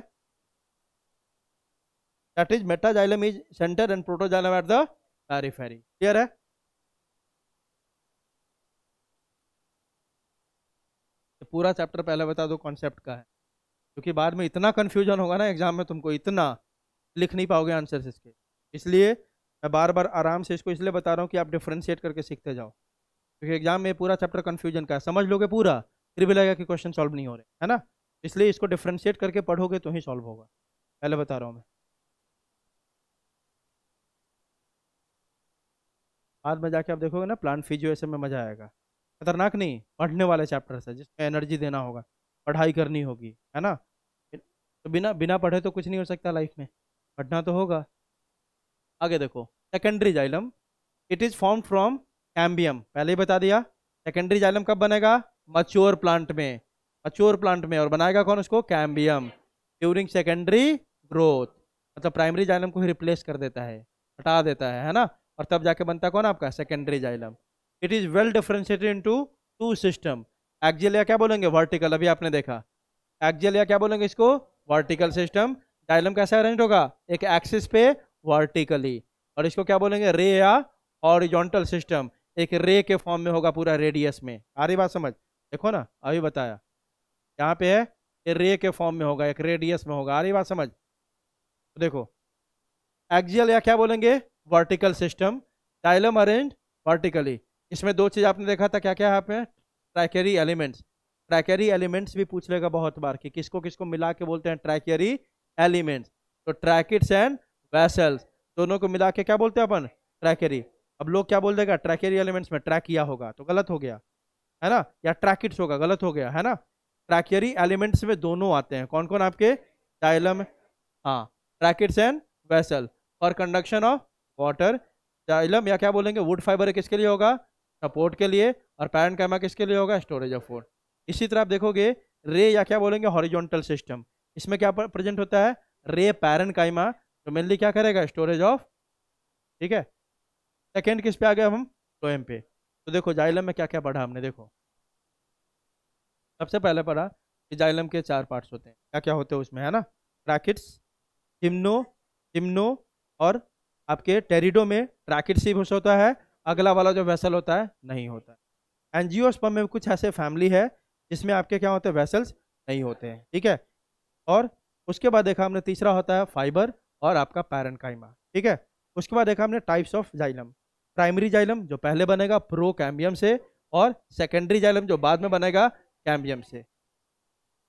that is metaxylem is centre and protoxylem at the periphery clear है पूरा चैप्टर पहले बता दो कॉन्सेप्ट का है क्योंकि बाद में इतना कन्फ्यूजन होगा ना एग्जाम में तुमको इतना लिख नहीं पाओगे आंसर्स इसके इसलिए मैं बार बार आराम से इसको इसलिए बता रहा हूँ कि आप डिफ्रेंशिएट करके सीखते जाओ क्योंकि एग्जाम में पूरा चैप्टर कन्फ्यूजन का है समझ लोगे पूरा फिर भी लगेगा कि क्वेश्चन सॉल्व नहीं हो रहे है ना इसलिए इसको डिफ्रेंशिएट करके पढ़ोगे तो ही सॉल्व होगा पहले बता रहा हूँ मैं बाद में जाके आप देखोगे ना प्लान फिजियो ऐसे में मज़ा आएगा खतरनाक नहीं पढ़ने वाले चैप्टर्स है जिसमें एनर्जी देना होगा पढ़ाई करनी होगी है ना तो बिना बिना पढ़े तो कुछ नहीं हो सकता लाइफ में पढ़ना तो होगा आगे देखो secondary xylem it is form from cambium पहले ही बता दिया सेकेंडरी जाइलम कब बनेगा मच्योर प्लांट में मच्योर प्लांट में और बनाएगा कौन उसको कैम्बियम ड्यूरिंग सेकेंडरी ग्रोथ मतलब प्राइमरी जाइलम को ही रिप्लेस कर देता है हटा देता है है ना और तब जाके बनता कौन आपका secondary xylem it is well differentiated into two system axial या क्या बोलेंगे वर्टिकल अभी आपने देखा एक्जियल या क्या बोलेंगे इसको वर्टिकल सिस्टम डायलम कैसे अरेंज होगा एक एक्सिस पे वर्टिकली और इसको क्या बोलेंगे रे या हॉरिजॉन्टल सिस्टम एक रे के फॉर्म में होगा पूरा रेडियस में आ रही बात समझ देखो ना अभी बताया यहाँ पे है ये रे के फॉर्म में होगा एक रेडियस में होगा आ रही बात समझ तो देखो एक्जियल या क्या बोलेंगे vertical system xylem arrange vertically इसमें दो चीज़ आपने देखा था क्या क्या यहाँ पे ट्रैकेरी एलिमेंट्स ट्रैकेरी एलिमेंट्स भी पूछ लेगा बहुत बार कि किसको किसको मिला के बोलते हैं ट्राइकेरी एलिमेंट्स तो ट्रैकिट्स एंड वैसल्स दोनों को मिला के क्या बोलते हैं अपन ट्रैकेरी अब लोग क्या बोल देगा ट्रैकेरी एलिमेंट्स में ट्रैक किया होगा तो गलत हो गया है ना या ट्रैकिट्स होगा गलत हो गया है ना ट्रैकेरी एलिमेंट्स में दोनों आते हैं कौन कौन आपके डायलम हाँ ट्रैकिट्स एंड वैसल और कंडक्शन ऑफ वाटर डायलम या क्या बोलेंगे वुड फाइबर किसके लिए होगा सपोर्ट के लिए और पैरेंट कैमरा किसके लिए होगा स्टोरेज ऑफ फोन इसी तरह आप देखोगे रे या क्या बोलेंगे हॉरिजॉन्टल सिस्टम इसमें क्या प्रेजेंट होता है रे पैरेंट कैमरा तो मेनली क्या करेगा स्टोरेज ऑफ ठीक है सेकेंड किस पे आ गए हम टोएम पे तो देखो जाइलम में क्या क्या पढ़ा हमने देखो सबसे पहले पढ़ा कि जाइलम के चार पार्ट्स होते हैं क्या क्या होते हैं उसमें है ना ट्रैकिट्स हिमनो हिमनो और आपके टेरिडो में ट्रैकिट ही होता है अगला वाला जो वेसल होता है नहीं होता है एनजियोस्पर्म में कुछ ऐसे फैमिली है जिसमें आपके क्या होते हैं वैसल्स नहीं होते हैं ठीक है और उसके बाद देखा हमने तीसरा होता है फाइबर और आपका पैरन ठीक है उसके बाद देखा हमने types of xylem primary xylem जो पहले बनेगा प्रो कैम्बियम से और सेकेंडरी जाइलम जो बाद में बनेगा कैम्बियम से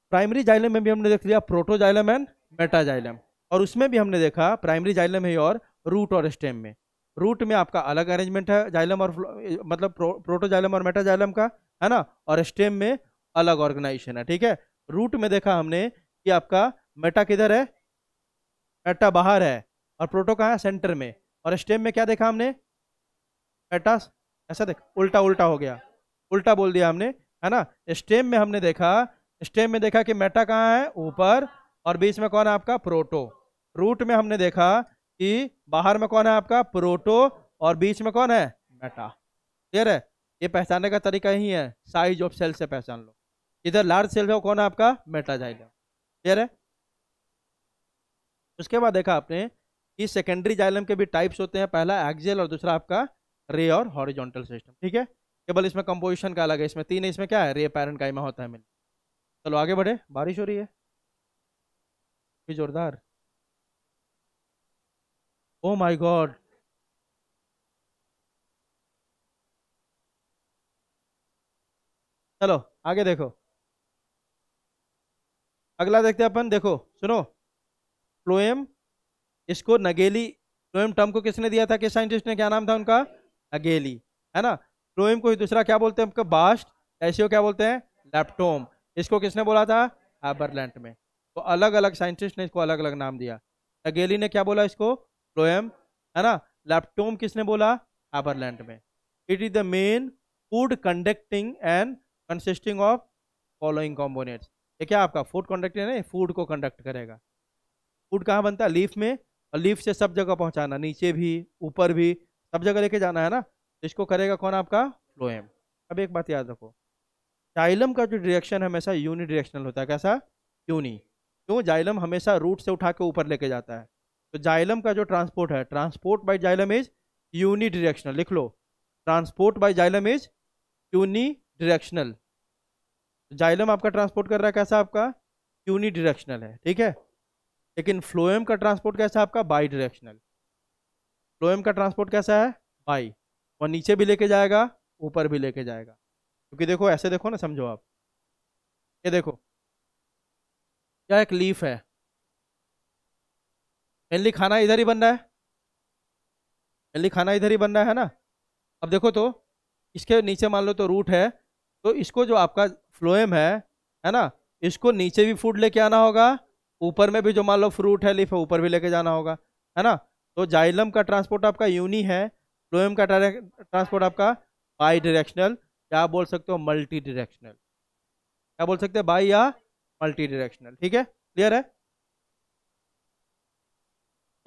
प्राइमरी जाइलम में भी हमने देख लिया प्रोटोजाइलम एंड मेटाजाइलम और उसमें भी हमने देखा प्राइमरी जाइलम है और रूट और स्टेम में रूट में आपका अलग अरेंजमेंट है जाइलम और मतलब प्रो, प्रोटोजाइलम और मेटाजाइलम का है ना और स्टेम में अलग ऑर्गेनाइजेशन है ठीक है रूट में देखा हमने कि आपका मेटा किधर है मेटा बाहर है और प्रोटो कहाँ है सेंटर में और स्टेम में क्या देखा हमने मेटा ऐसा देख उल्टा उल्टा हो गया उल्टा बोल दिया हमने है ना स्टेम में हमने देखा स्टेम में देखा कि मेटा कहाँ है ऊपर और बीच में कौन है आपका प्रोटो रूट में हमने देखा कि बाहर में कौन है आपका प्रोटो और बीच में कौन है मेटा क्लियर है ये पहचानने का तरीका ही है साइज ऑफ सेल से पहचान लो इधर लार्ज सेल है कौन है आपका मेटाजाइलम क्लियर है उसके बाद देखा आपने कि सेकेंडरी जाइलम के भी टाइप्स होते हैं पहला एक्जेल और दूसरा आपका रे और हॉरिजॉन्टल सिस्टम ठीक है केवल इसमें कंपोजिशन का अलग है इसमें तीन है इसमें क्या है रे पैरन का होता है मिल चलो आगे बढ़े बारिश हो रही है जोरदार Oh my God. चलो आगे देखो अगला देखते हैं अपन देखो सुनो फ्लोएम इसको नगेली फ्लोएम टर्म को किसने दिया था किस साइंटिस्ट ने क्या नाम था उनका नगेली है ना फ्लोएम को दूसरा क्या बोलते हैं उनका बास्ट ऐसे क्या बोलते हैं लैप्टोम इसको किसने बोला था एबरलैंड में तो अलग अलग साइंटिस्ट ने इसको अलग अलग नाम दिया नगेली ने क्या बोला इसको फ्लोएम है ना लैप्टोम किसने बोला हाबरलैंड में it is the main food conducting and consisting of following components ये क्या आपका फूड कंडक्टिंग है फूड को कंडक्ट करेगा फूड कहाँ बनता है लीफ में और लीफ से सब जगह पहुँचाना नीचे भी ऊपर भी सब जगह लेके जाना है ना इसको करेगा कौन आपका फ्लोएम अब एक बात याद रखो जाइलम का जो डायरेक्शन हमेशा यूनी डायरेक्शनल होता है कैसा यूनी क्यों जाइलम हमेशा रूट से उठा के ऊपर लेके जाता है तो जाइलम का जो ट्रांसपोर्ट है transport by xylem is unidirectional लिख लो transport by xylem is unidirectional xylem आपका ट्रांसपोर्ट कर रहा है कैसा आपका यूनी डिरेक्शनल है ठीक है लेकिन फ्लोएम का ट्रांसपोर्ट कैसा है आपका बाई डिरेक्शनल फ्लोएम का ट्रांसपोर्ट कैसा है बाई और नीचे भी लेके जाएगा ऊपर भी लेके जाएगा क्योंकि देखो ऐसे देखो ना समझो आप ये देखो क्या एक लीफ है इनली खाना इधर ही बन रहा है इनली खाना इधर ही बन रहा है ना अब देखो तो इसके नीचे मान लो तो रूट है तो इसको जो आपका फ्लोएम है है ना इसको नीचे भी फूड लेके आना होगा ऊपर में भी जो मान लो फ्रूट है लिफ है ऊपर भी लेके जाना होगा है ना तो जाइलम का ट्रांसपोर्ट आपका यूनी है फ्लोएम का ट्रांसपोर्ट आपका बाई डायरेक्शनल या बोल सकते हो मल्टी डायरेक्शनल क्या बोल सकते हैं बाई या मल्टी डायरेक्शनल ठीक है क्लियर है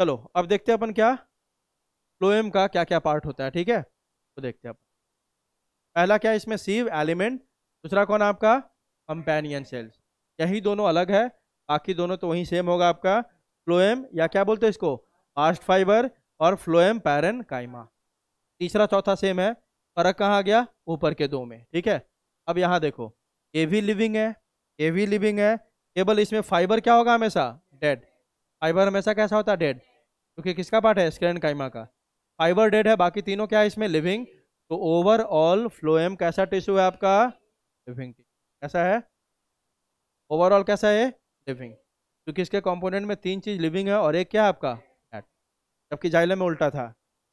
चलो अब देखते हैं अपन क्या फ्लोएम का क्या क्या पार्ट होता है ठीक है तो देखते हैं अपन पहला क्या इसमें सीव एलिमेंट दूसरा कौन आपका कंपेनियन सेल्स यही दोनों अलग है बाकी दोनों तो वही सेम होगा आपका फ्लोएम या क्या बोलते हैं इसको आस्ट फाइबर और फ्लोएम पैरन काइमा तीसरा चौथा सेम है फर्क कहाँ गया ऊपर के दो में ठीक है अब यहाँ देखो ये भी लिविंग है ए भी लिविंग है केवल इसमें फाइबर क्या होगा हमेशा डेड फाइबर हमेशा कैसा होता है डेड क्योंकि तो किसका पार्ट है स्क्रेन काइमा का फाइबर डेड है बाकी तीनों क्या है इसमें लिविंग तो ओवरऑल फ्लोएम कैसा टिश्यू है आपका लिविंग कैसा है ओवरऑल कैसा है लिविंग क्योंकि तो इसके कंपोनेंट में तीन चीज़ लिविंग है और एक क्या है आपका डेड जबकि जाइलम में उल्टा था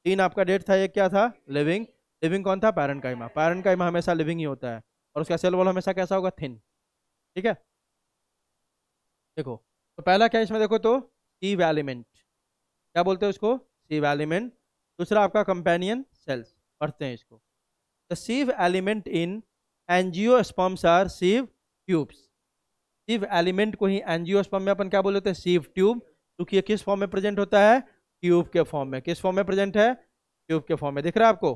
तीन आपका डेड था एक क्या था लिविंग लिविंग कौन था पैरन काइमा पैरन काइमा हमेशा लिविंग ही होता है और उसका सेल वॉल हमेशा कैसा होगा थिन ठीक है देखो तो पहला क्या इसमें देखो तो सी वैलिमेंट क्या बोलते हैं उसको सी वैलिमेंट दूसरा आपका कंपेनियन सेल्स पढ़ते हैं इसको the sieve element in angiosperms are sieve tubes sieve element को ही एनजीओ स्पम में अपन क्या बोल लेते हैं सीव ट्यूब क्योंकि ये किस फॉर्म में प्रेजेंट होता है ट्यूब के फॉर्म में किस फॉर्म में प्रेजेंट है ट्यूब के फॉर्म में दिख रहा है आपको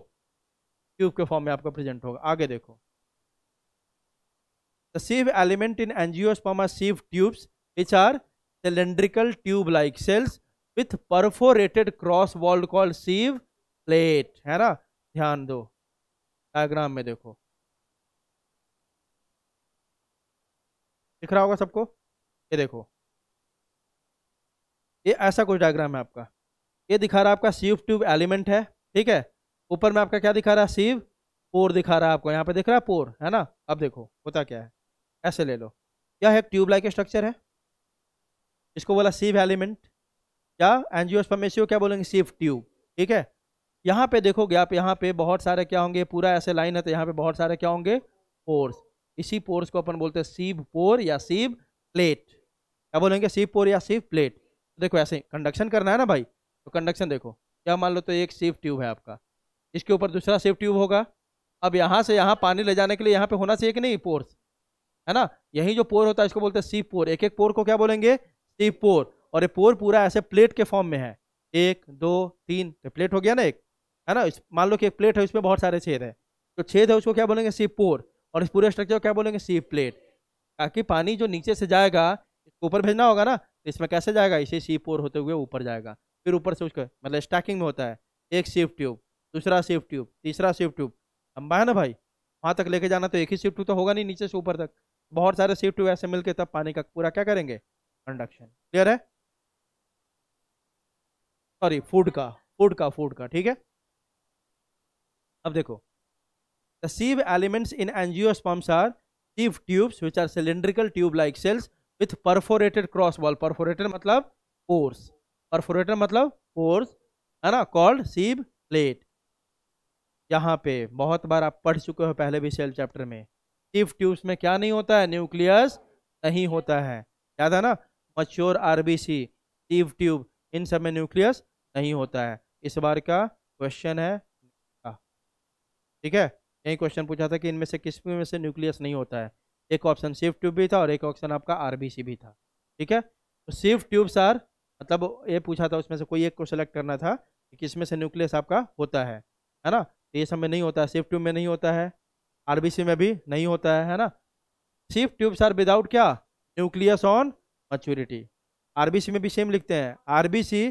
ट्यूब के फॉर्म में आपका प्रेजेंट होगा आगे देखो the sieve element in angiosperm are sieve tubes which are cylindrical tube-like cells with perforated cross walled called sieve plate है ना ध्यान दो डायग्राम में देखो दिख रहा होगा सबको ये देखो ये ऐसा कुछ डायग्राम है आपका ये दिखा रहा है आपका सीव ट्यूब एलिमेंट है ठीक है ऊपर में आपका क्या दिखा रहा है सीव पोर दिखा रहा है आपको यहाँ पे दिख रहा है पोर है ना अब देखो होता क्या है ऐसे ले लो यह एक ट्यूब लाइक स्ट्रक्चर है इसको बोला सीव एलिमेंट या एनजियोस्पर्मेसियो क्या बोलेंगे सीव ट्यूब ठीक है यहाँ पे देखोगे आप यहाँ पे बहुत सारे क्या होंगे पूरा ऐसे लाइन है तो यहाँ पे बहुत सारे क्या होंगे पोर्स इसी पोर्स को अपन बोलते हैं सीव पोर या सीव प्लेट क्या बोलेंगे सीव पोर या सीव प्लेट तो देखो ऐसे कंडक्शन करना है ना भाई तो कंडक्शन देखो क्या मान लो तो एक सीव ट्यूब है आपका इसके ऊपर दूसरा सीव ट्यूब होगा अब यहाँ से यहाँ पानी ले जाने के लिए यहाँ पे होना चाहिए कि नहीं पोर्स है ना यही जो पोर होता है इसको बोलते हैं सीव पोर एक एक पोर को क्या बोलेंगे ये पोर और ये पोर पूरा ऐसे प्लेट के फॉर्म में है एक दो तीन तो प्लेट हो गया ना एक है ना मान लो कि एक प्लेट है उसमें बहुत सारे छेद हैं तो छेद है उसको क्या बोलेंगे सी पोर और इस पूरे स्ट्रक्चर को क्या बोलेंगे सी प्लेट ताकि पानी जो नीचे से जाएगा इसको ऊपर भेजना होगा ना तो इसमें कैसे जाएगा इसे सी पोर होते हुए ऊपर जाएगा फिर ऊपर से उसको मतलब स्टैकिंग में होता है एक सीफ ट्यूब दूसरा सीफ ट्यूब तीसरा सीफ ट्यूब लंबा है ना भाई वहाँ तक लेके जाना तो एक ही सीफ ट्यूब तो होगा नहीं नीचे से ऊपर तक बहुत सारे सीफ ट्यूब ऐसे मिलके तब पानी का पूरा क्या करेंगे कंडक्शन क्लियर है सॉरी फूड का फूड का फूड का ठीक है अब देखो the sieve elements in angiosperms are sieve tubes which are cylindrical tube like cells with perforated cross wall perforated मतलब फोर्स परफोरेटेड मतलब फोर्स है ना कॉल्ड सीव प्लेट यहाँ पे बहुत बार आप पढ़ चुके हो पहले भी सेल चैप्टर में सीव ट्यूब्स में क्या नहीं होता है न्यूक्लियस नहीं होता है याद है ना मच्योर आरबीसी टीव ट्यूब इन सब में न्यूक्लियस नहीं होता है इस बार का क्वेश्चन है ठीक है यही क्वेश्चन पूछा था कि इनमें से किस में से न्यूक्लियस नहीं होता है एक ऑप्शन सिर्फ ट्यूब भी था और एक ऑप्शन आपका आरबीसी भी था ठीक है तो सिफ ट्यूब्स आर मतलब ये पूछा था उसमें से कोई एक को सेलेक्ट करना था कि किस में से न्यूक्लियस आपका होता है है ना तो ये सब में नहीं होता है सिर्फ ट्यूब में नहीं होता है आरबीसी में भी नहीं होता है है ना सिफ ट्यूब्स आर विदाउट क्या न्यूक्लियस ऑन मच्योरिटी आरबीसी में भी सेम लिखते हैं RBC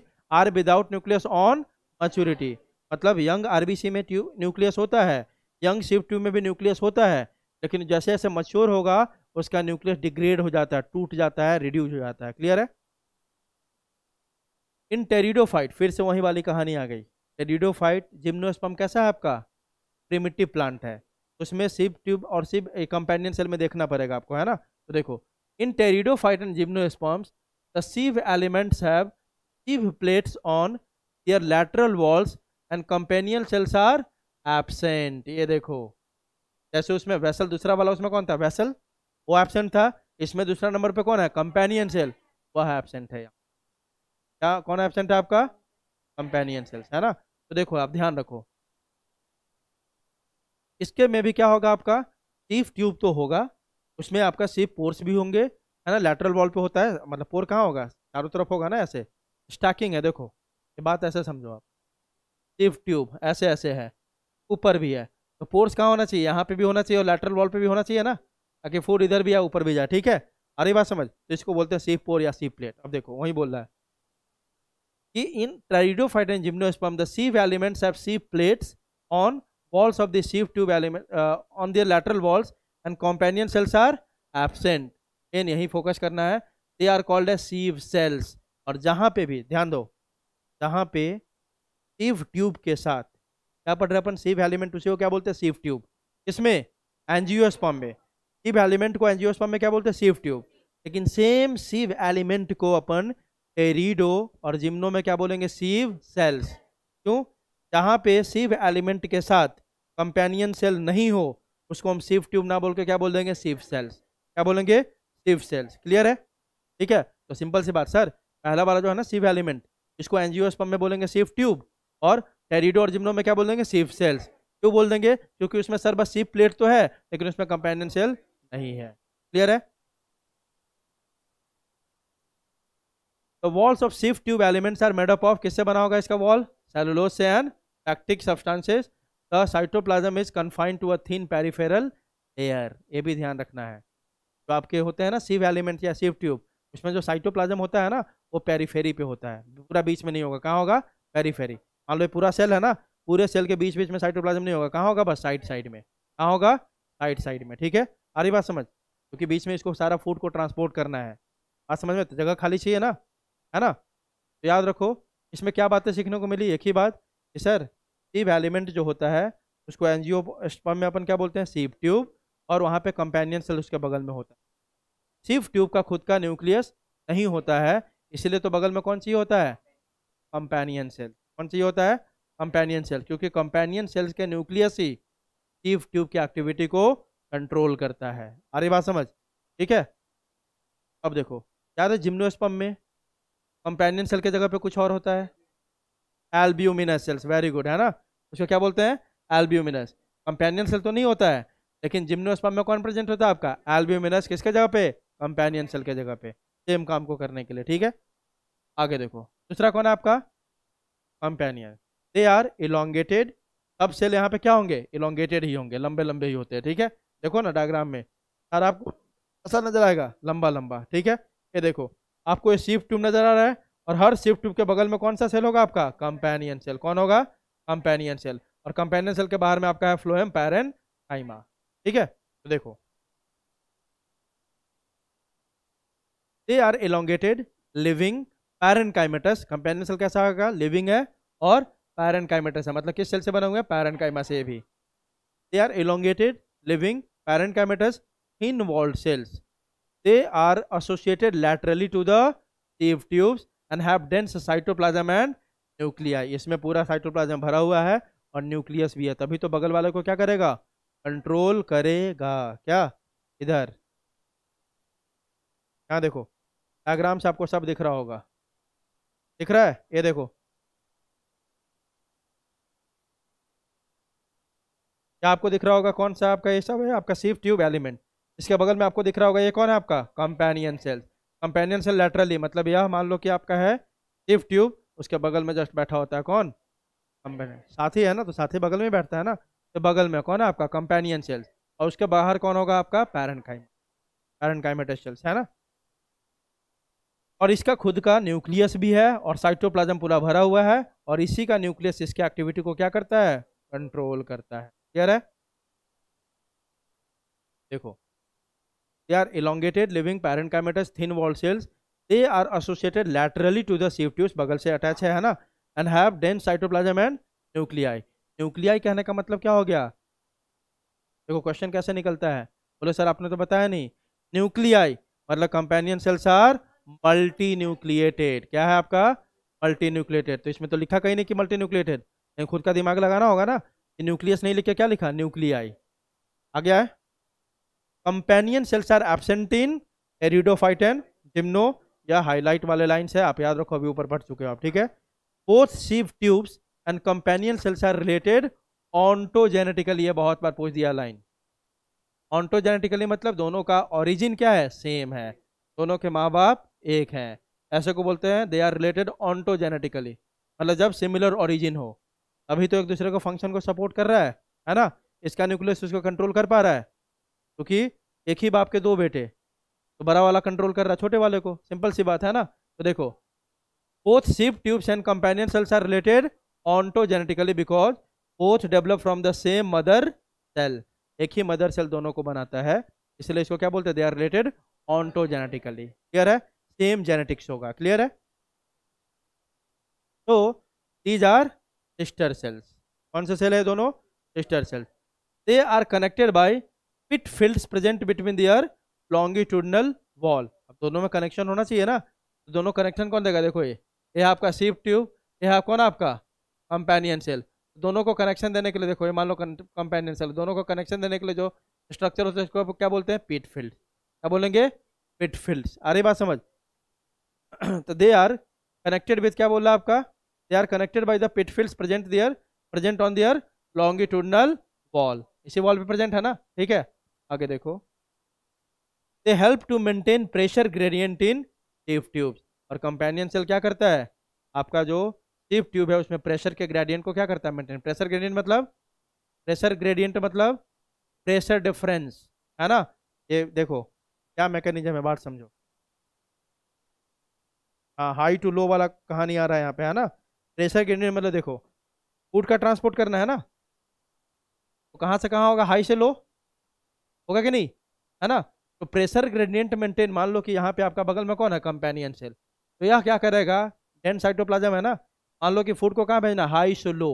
are without nucleus on maturity मतलब यंग आरबीसी में ट्यू न्यूक्लियस होता है यंग शिफ्ट ट्यूब में भी न्यूक्लियस होता है लेकिन जैसे जैसे मच्योर होगा उसका न्यूक्लियस डिग्रेड हो जाता है टूट जाता है रिड्यूस हो जाता है क्लियर है इन टेरिडोफाइट फिर से वही वाली कहानी आ गई टेरिडोफाइट जिम्नोस्पम कैसा है आपका प्रिमिटिव प्लांट है उसमें सिप ट्यूब और सिप कंपेनियन सेल में देखना पड़ेगा आपको है ना तो देखो In pteridophyte and gymnosperms, the sieve elements have sieve plates on their lateral walls and companion cells are absent ये देखो जैसे उसमें वैसल दूसरा वाला उसमें कौन था वैसल वो एबसेंट था इसमें दूसरा नंबर पे कौन है कंपेनियन सेल वह एबसेंट है यहाँ क्या कौन एबसेंट है आपका कंपेनियन सेल्स है ना तो देखो आप ध्यान रखो इसके में भी क्या होगा आपका सीफ ट्यूब तो होगा उसमें आपका सिर्फ पोर्स भी होंगे है ना लेटरल वॉल पे होता है मतलब पोर कहाँ होगा चारों तरफ होगा ना ऐसे स्टैकिंग है देखो ये बात ऐसे समझो आप सिर्फ ट्यूब ऐसे ऐसे है ऊपर भी है तो पोर्स कहाँ होना चाहिए यहाँ पे भी होना चाहिए और लेटरल वॉल पे भी होना चाहिए ना ताकि फूड इधर भी आए ऊपर भी जाए ठीक है अरे बात समझ तो इसको बोलते हैं सीफ पोर या सीफ प्लेट अब देखो वही बोल रहा है कि इन फाइट and gymnosperm the sieve elements have sieve plates on walls of the sieve tube element on their lateral walls and companion cells are absent main यही फोकस करना है they are called a sieve cells और जहाँ पे भी ध्यान दो जहाँ पे सीव ट्यूब के साथ क्या पढ़ रहे अपन सीव एलिमेंट उसे को क्या बोलते हैं सीव ट्यूब इसमें एनजीओस्पम में सीव एलिमेंट को एनजीओस्पम में क्या बोलते हैं सीव ट्यूब लेकिन सेम सीव एलिमेंट को अपन एरिडो और जिम्नो में क्या बोलेंगे सीव सेल्स क्यों जहाँ पे सीव एलिमेंट के साथ कंपेनियन सेल नहीं हो उसको हम सिफ ट्यूब ना बोल के क्या बोल देंगे सिफ सेल्स क्या बोलेंगे सिफ सेल्स क्लियर है ठीक है तो सिंपल सी बात सर पहला वाला जो है ना सिफ एलिमेंट इसको एनजीओ स्पम में बोलेंगे सिफ ट्यूब और टेरिडो और जिम्नो में क्या बोल देंगे सिफ सेल्स क्यों बोल देंगे क्योंकि उसमें सर बस सिफ प्लेट तो है लेकिन उसमें कंपेनियन सेल नहीं है क्लियर है तो walls of sieve tube elements are made up of किससे बना होगा इसका वॉल सेलुलोज से and pectic substances cytoplasm cytoplasm is confined to a thin peripheral layer ये भी ध्यान रखना है जो तो आपके होते हैं ना सिव एलिमेंट या सिव ट्यूब उसमें जो साइटोप्लाज्म होता है ना वो पेरीफेरी पे होता है पूरा बीच में नहीं होगा कहाँ होगा पेरीफेरी मान लो पूरा सेल है ना पूरे सेल के बीच बीच में साइटोप्लाज्म नहीं होगा कहाँ होगा बस साइड साइड में कहाँ होगा साइड साइड में ठीक है अरे बात समझ क्योंकि बीच में इसको सारा फूड को ट्रांसपोर्ट करना है बात समझ में जगह खाली चाहिए ना है ना तो याद रखो इसमें क्या बातें सीखने को मिली एक ही बात कि सर सीव एलिमेंट जो होता है उसको एनजीओ स्पम में अपन क्या बोलते हैं सीव ट्यूब और वहाँ पे कंपेनियन सेल उसके बगल में होता है सीव ट्यूब का खुद का न्यूक्लियस नहीं होता है इसलिए तो बगल में कौन सी होता है कंपेनियन सेल कौन सी होता है कंपेनियन सेल क्योंकि कंपेनियन सेल्स के न्यूक्लियस ही सीव ट्यूब की एक्टिविटी को कंट्रोल करता है अरे बात समझ ठीक है अब देखो याद है जिम्नोस्पम में कंपेनियन सेल के जगह पे कुछ और होता है एल्ब्यूमिनस सेल्स वेरी गुड है ना उसको क्या बोलते हैं एल्ब्यूमिनस कंपेनियन सेल तो नहीं होता है लेकिन जिम्नोस्पर्म में कौन प्रेजेंट होता है आपका एल्ब्यूमिनस किसके जगह पे कंपेनियन सेल के जगह पे सेम काम को करने के लिए ठीक है आगे देखो दूसरा कौन है आपका कंपेनियन दे आर इलोंगेटेड सब सेल यहाँ पे क्या होंगे इलोंगेटेड ही होंगे लंबे लंबे ही होते हैं ठीक है देखो ना डायग्राम में सर आपको ऐसा नजर आएगा लंबा लंबा ठीक है ये देखो आपको ये सीफ ट्यूब नजर आ रहा है और हर शिफ्ट ट्यूब के बगल में कौन सा सेल होगा आपका कंपेनियन सेल कौन होगा कंपेनियन सेल और कंपेनियन सेल के बाहर में आपका है फ्लोएम पैरन टाइमा ठीक है तो देखो they are elongated living parenchymatous companion cell कैसा होगा लिविंग है और पैरन काइमेटस है मतलब किस सेल से बना हुआ है पैरन काइमा से भी they are elongated living parenchymatous in walled cells they are associated laterally to the sieve tubes and have dense cytoplasm and nuclei इसमें पूरा साइटोप्लाज्म भरा हुआ है और न्यूक्लियस भी है तभी तो बगल वाले को क्या करेगा कंट्रोल करेगा क्या इधर यहाँ देखो डायग्राम से आपको सब दिख रहा होगा दिख रहा है ये देखो क्या आपको दिख रहा होगा कौन सा आपका ये सब है आपका सीफ ट्यूब एलिमेंट इसके बगल में आपको दिख रहा होगा ये कौन है आपका कंपेनियन सेल्स कंपेनियन से लेटरली मतलब यह मान लो कि आपका है टिप ट्यूब उसके बगल में जस्ट बैठा होता है कौन कंपेनियन साथी है ना तो साथी बगल में बैठता है ना तो बगल में कौन है आपका कंपेनियन सेल्स और उसके बाहर कौन होगा आपका पैरनकाइम काइम सेल्स है ना और इसका खुद का न्यूक्लियस भी है और साइटोप्लाज्म पूरा भरा हुआ है और इसी का न्यूक्लियस इसके एक्टिविटी को क्या करता है कंट्रोल करता है क्लियर है देखो They are elongated, living parenchymatous, thin wall cells. They are associated laterally to the sieve tubes, बगल से attach है ना and have dense cytoplasm and nuclei. Nuclei कहने का मतलब क्या हो गया देखो क्वेश्चन कैसे निकलता है बोले सर आपने तो बताया नहीं न्यूक्लियाई मतलब companion cells are multinucleated क्या है आपका मल्टी न्यूक्लिएटेड तो इसमें तो लिखा कहीं नहीं कि मल्टी न्यूक्लिएटेड खुद का दिमाग लगाना होगा ना न्यूक्लियस नहीं लिखे क्या लिखा न्यूक्लियाई आ गया है companion cells are absent in gymno या हाईलाइट वाले लाइन्स है आप याद रखो अभी ऊपर पढ़ चुके हो आप ठीक है both sieve tubes and companion cells are related ontogenetically है बहुत बार पूछ दिया लाइन ऑन्टोजेनेटिकली मतलब दोनों का ओरिजिन क्या है सेम है दोनों के माँ बाप एक हैं ऐसे को बोलते हैं दे आर रिलेटेड ऑन्टोजेनेटिकली मतलब जब सिमिलर ओरिजिन हो अभी तो एक दूसरे को फंक्शन को सपोर्ट कर रहा है है ना इसका न्यूक्लियस उसको कंट्रोल कर पा रहा है क्योंकि एक ही बाप के दो बेटे तो बड़ा वाला कंट्रोल कर रहा है छोटे वाले को सिंपल सी बात है ना तो देखो both sieve tubes and companion cells are related ontogenetically because both develop from the same mother cell एक ही मदर सेल दोनों को बनाता है इसलिए इसको क्या बोलते हैं they are related ontogenetically clear है सेम जेनेटिक्स होगा क्लियर है तो दीज आर सिस्टर सेल्स कौन से सेल है दोनों sister cells they are connected by it fields present between their longitudinal wall अब दोनों में कनेक्शन होना चाहिए ना तो दोनों कनेक्शन कौन देगा देखो ये ये आपका सीप ट्यूब ये आप कौन आपका कंपेनियन सेल दोनों को कनेक्शन देने के लिए देखो ये मान लो कंपेनियन सेल दोनों को कनेक्शन देने के लिए जो स्ट्रक्चर होता है उसको क्या बोलते हैं पिट फील्ड क्या बोलेंगे पिट फील्ड आ रही बात समझ तो दे आर कनेक्टेड विथ क्या बोला आपका they are connected by the pit field present there present on there longitudinal wall इसी वॉल पे प्रेजेंट है ना ठीक है आगे देखो they help to maintain pressure gradient in टीफ ट्यूब्स और कंपेनियन सेल क्या करता है आपका जो टिप ट्यूब है उसमें प्रेशर के ग्रेडियंट को क्या करता है मेंटेन प्रेशर ग्रेडियंट मतलब प्रेशर ग्रेडियंट मतलब प्रेशर डिफरेंस है ना ये देखो क्या मैकेनिज्म है बात समझो हाँ हाई टू लो वाला कहानी आ रहा है यहाँ पे है ना प्रेशर ग्रेडियंट मतलब देखो फूड का ट्रांसपोर्ट करना है ना तो कहाँ से कहाँ होगा हाई से लो होगा कि नहीं है ना तो प्रेशर ग्रेडियंट मेंटेन मान लो कि यहाँ पे आपका बगल में कौन है कंपेनियन सेल तो यह क्या करेगा डेंट साइटोप्लाजम है ना मान लो कि फूड को कहाँ भेजना हाई से लो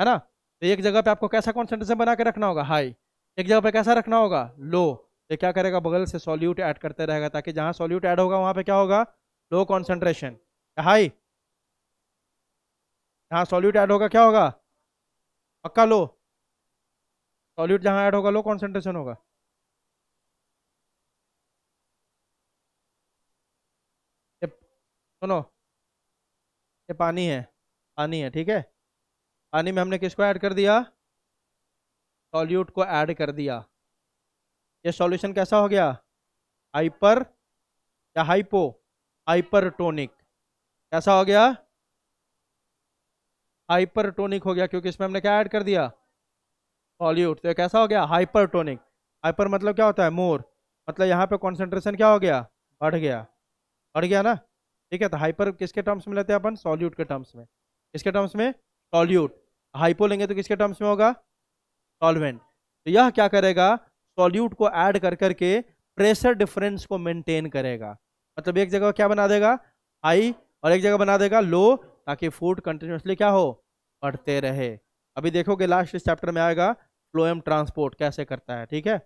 है ना तो एक जगह पे आपको कैसा कॉन्सेंट्रेशन बना के रखना होगा हाई एक जगह पे कैसा रखना होगा लो तो क्या करेगा बगल से सॉल्यूट ऐड करते रहेगा ताकि जहाँ सॉल्यूट ऐड होगा वहाँ पे क्या होगा लो कॉन्सेंट्रेशन हाई जहाँ सॉल्यूट ऐड होगा क्या होगा पक्का लो सॉल्यूट जहाँ ऐड होगा लो कॉन्सेंट्रेशन होगा सुनो ये पानी है पानी है ठीक है पानी में हमने किसको ऐड कर दिया सॉल्यूट को ऐड कर दिया ये सॉल्यूशन कैसा हो गया हाइपर या हाइपो हाइपरटोनिक कैसा हो गया हाइपरटोनिक हो गया क्योंकि इसमें हमने क्या ऐड कर दिया सॉल्यूट तो ये कैसा हो गया हाइपरटोनिक हाइपर मतलब क्या होता है मोर मतलब यहाँ पे कॉन्सेंट्रेशन क्या हो गया बढ़ गया बढ़ गया ना ठीक है तो हाइपर किसके टर्म्स में लेते हैं अपन सॉल्यूट के टर्म्स में किसके टर्म्स में सॉल्यूट हाइपो लेंगे तो किसके टर्म्स में होगा सॉल्वेंट तो यह क्या करेगा सॉल्यूट को ऐड कर करके प्रेशर डिफरेंस को मेंटेन करेगा मतलब एक जगह क्या बना देगा हाई और एक जगह बना देगा लो ताकि फूड कंटिन्यूसली क्या हो बढ़ते रहे अभी देखोगे लास्ट इस चैप्टर में आएगा फ्लोएम ट्रांसपोर्ट कैसे करता है ठीक है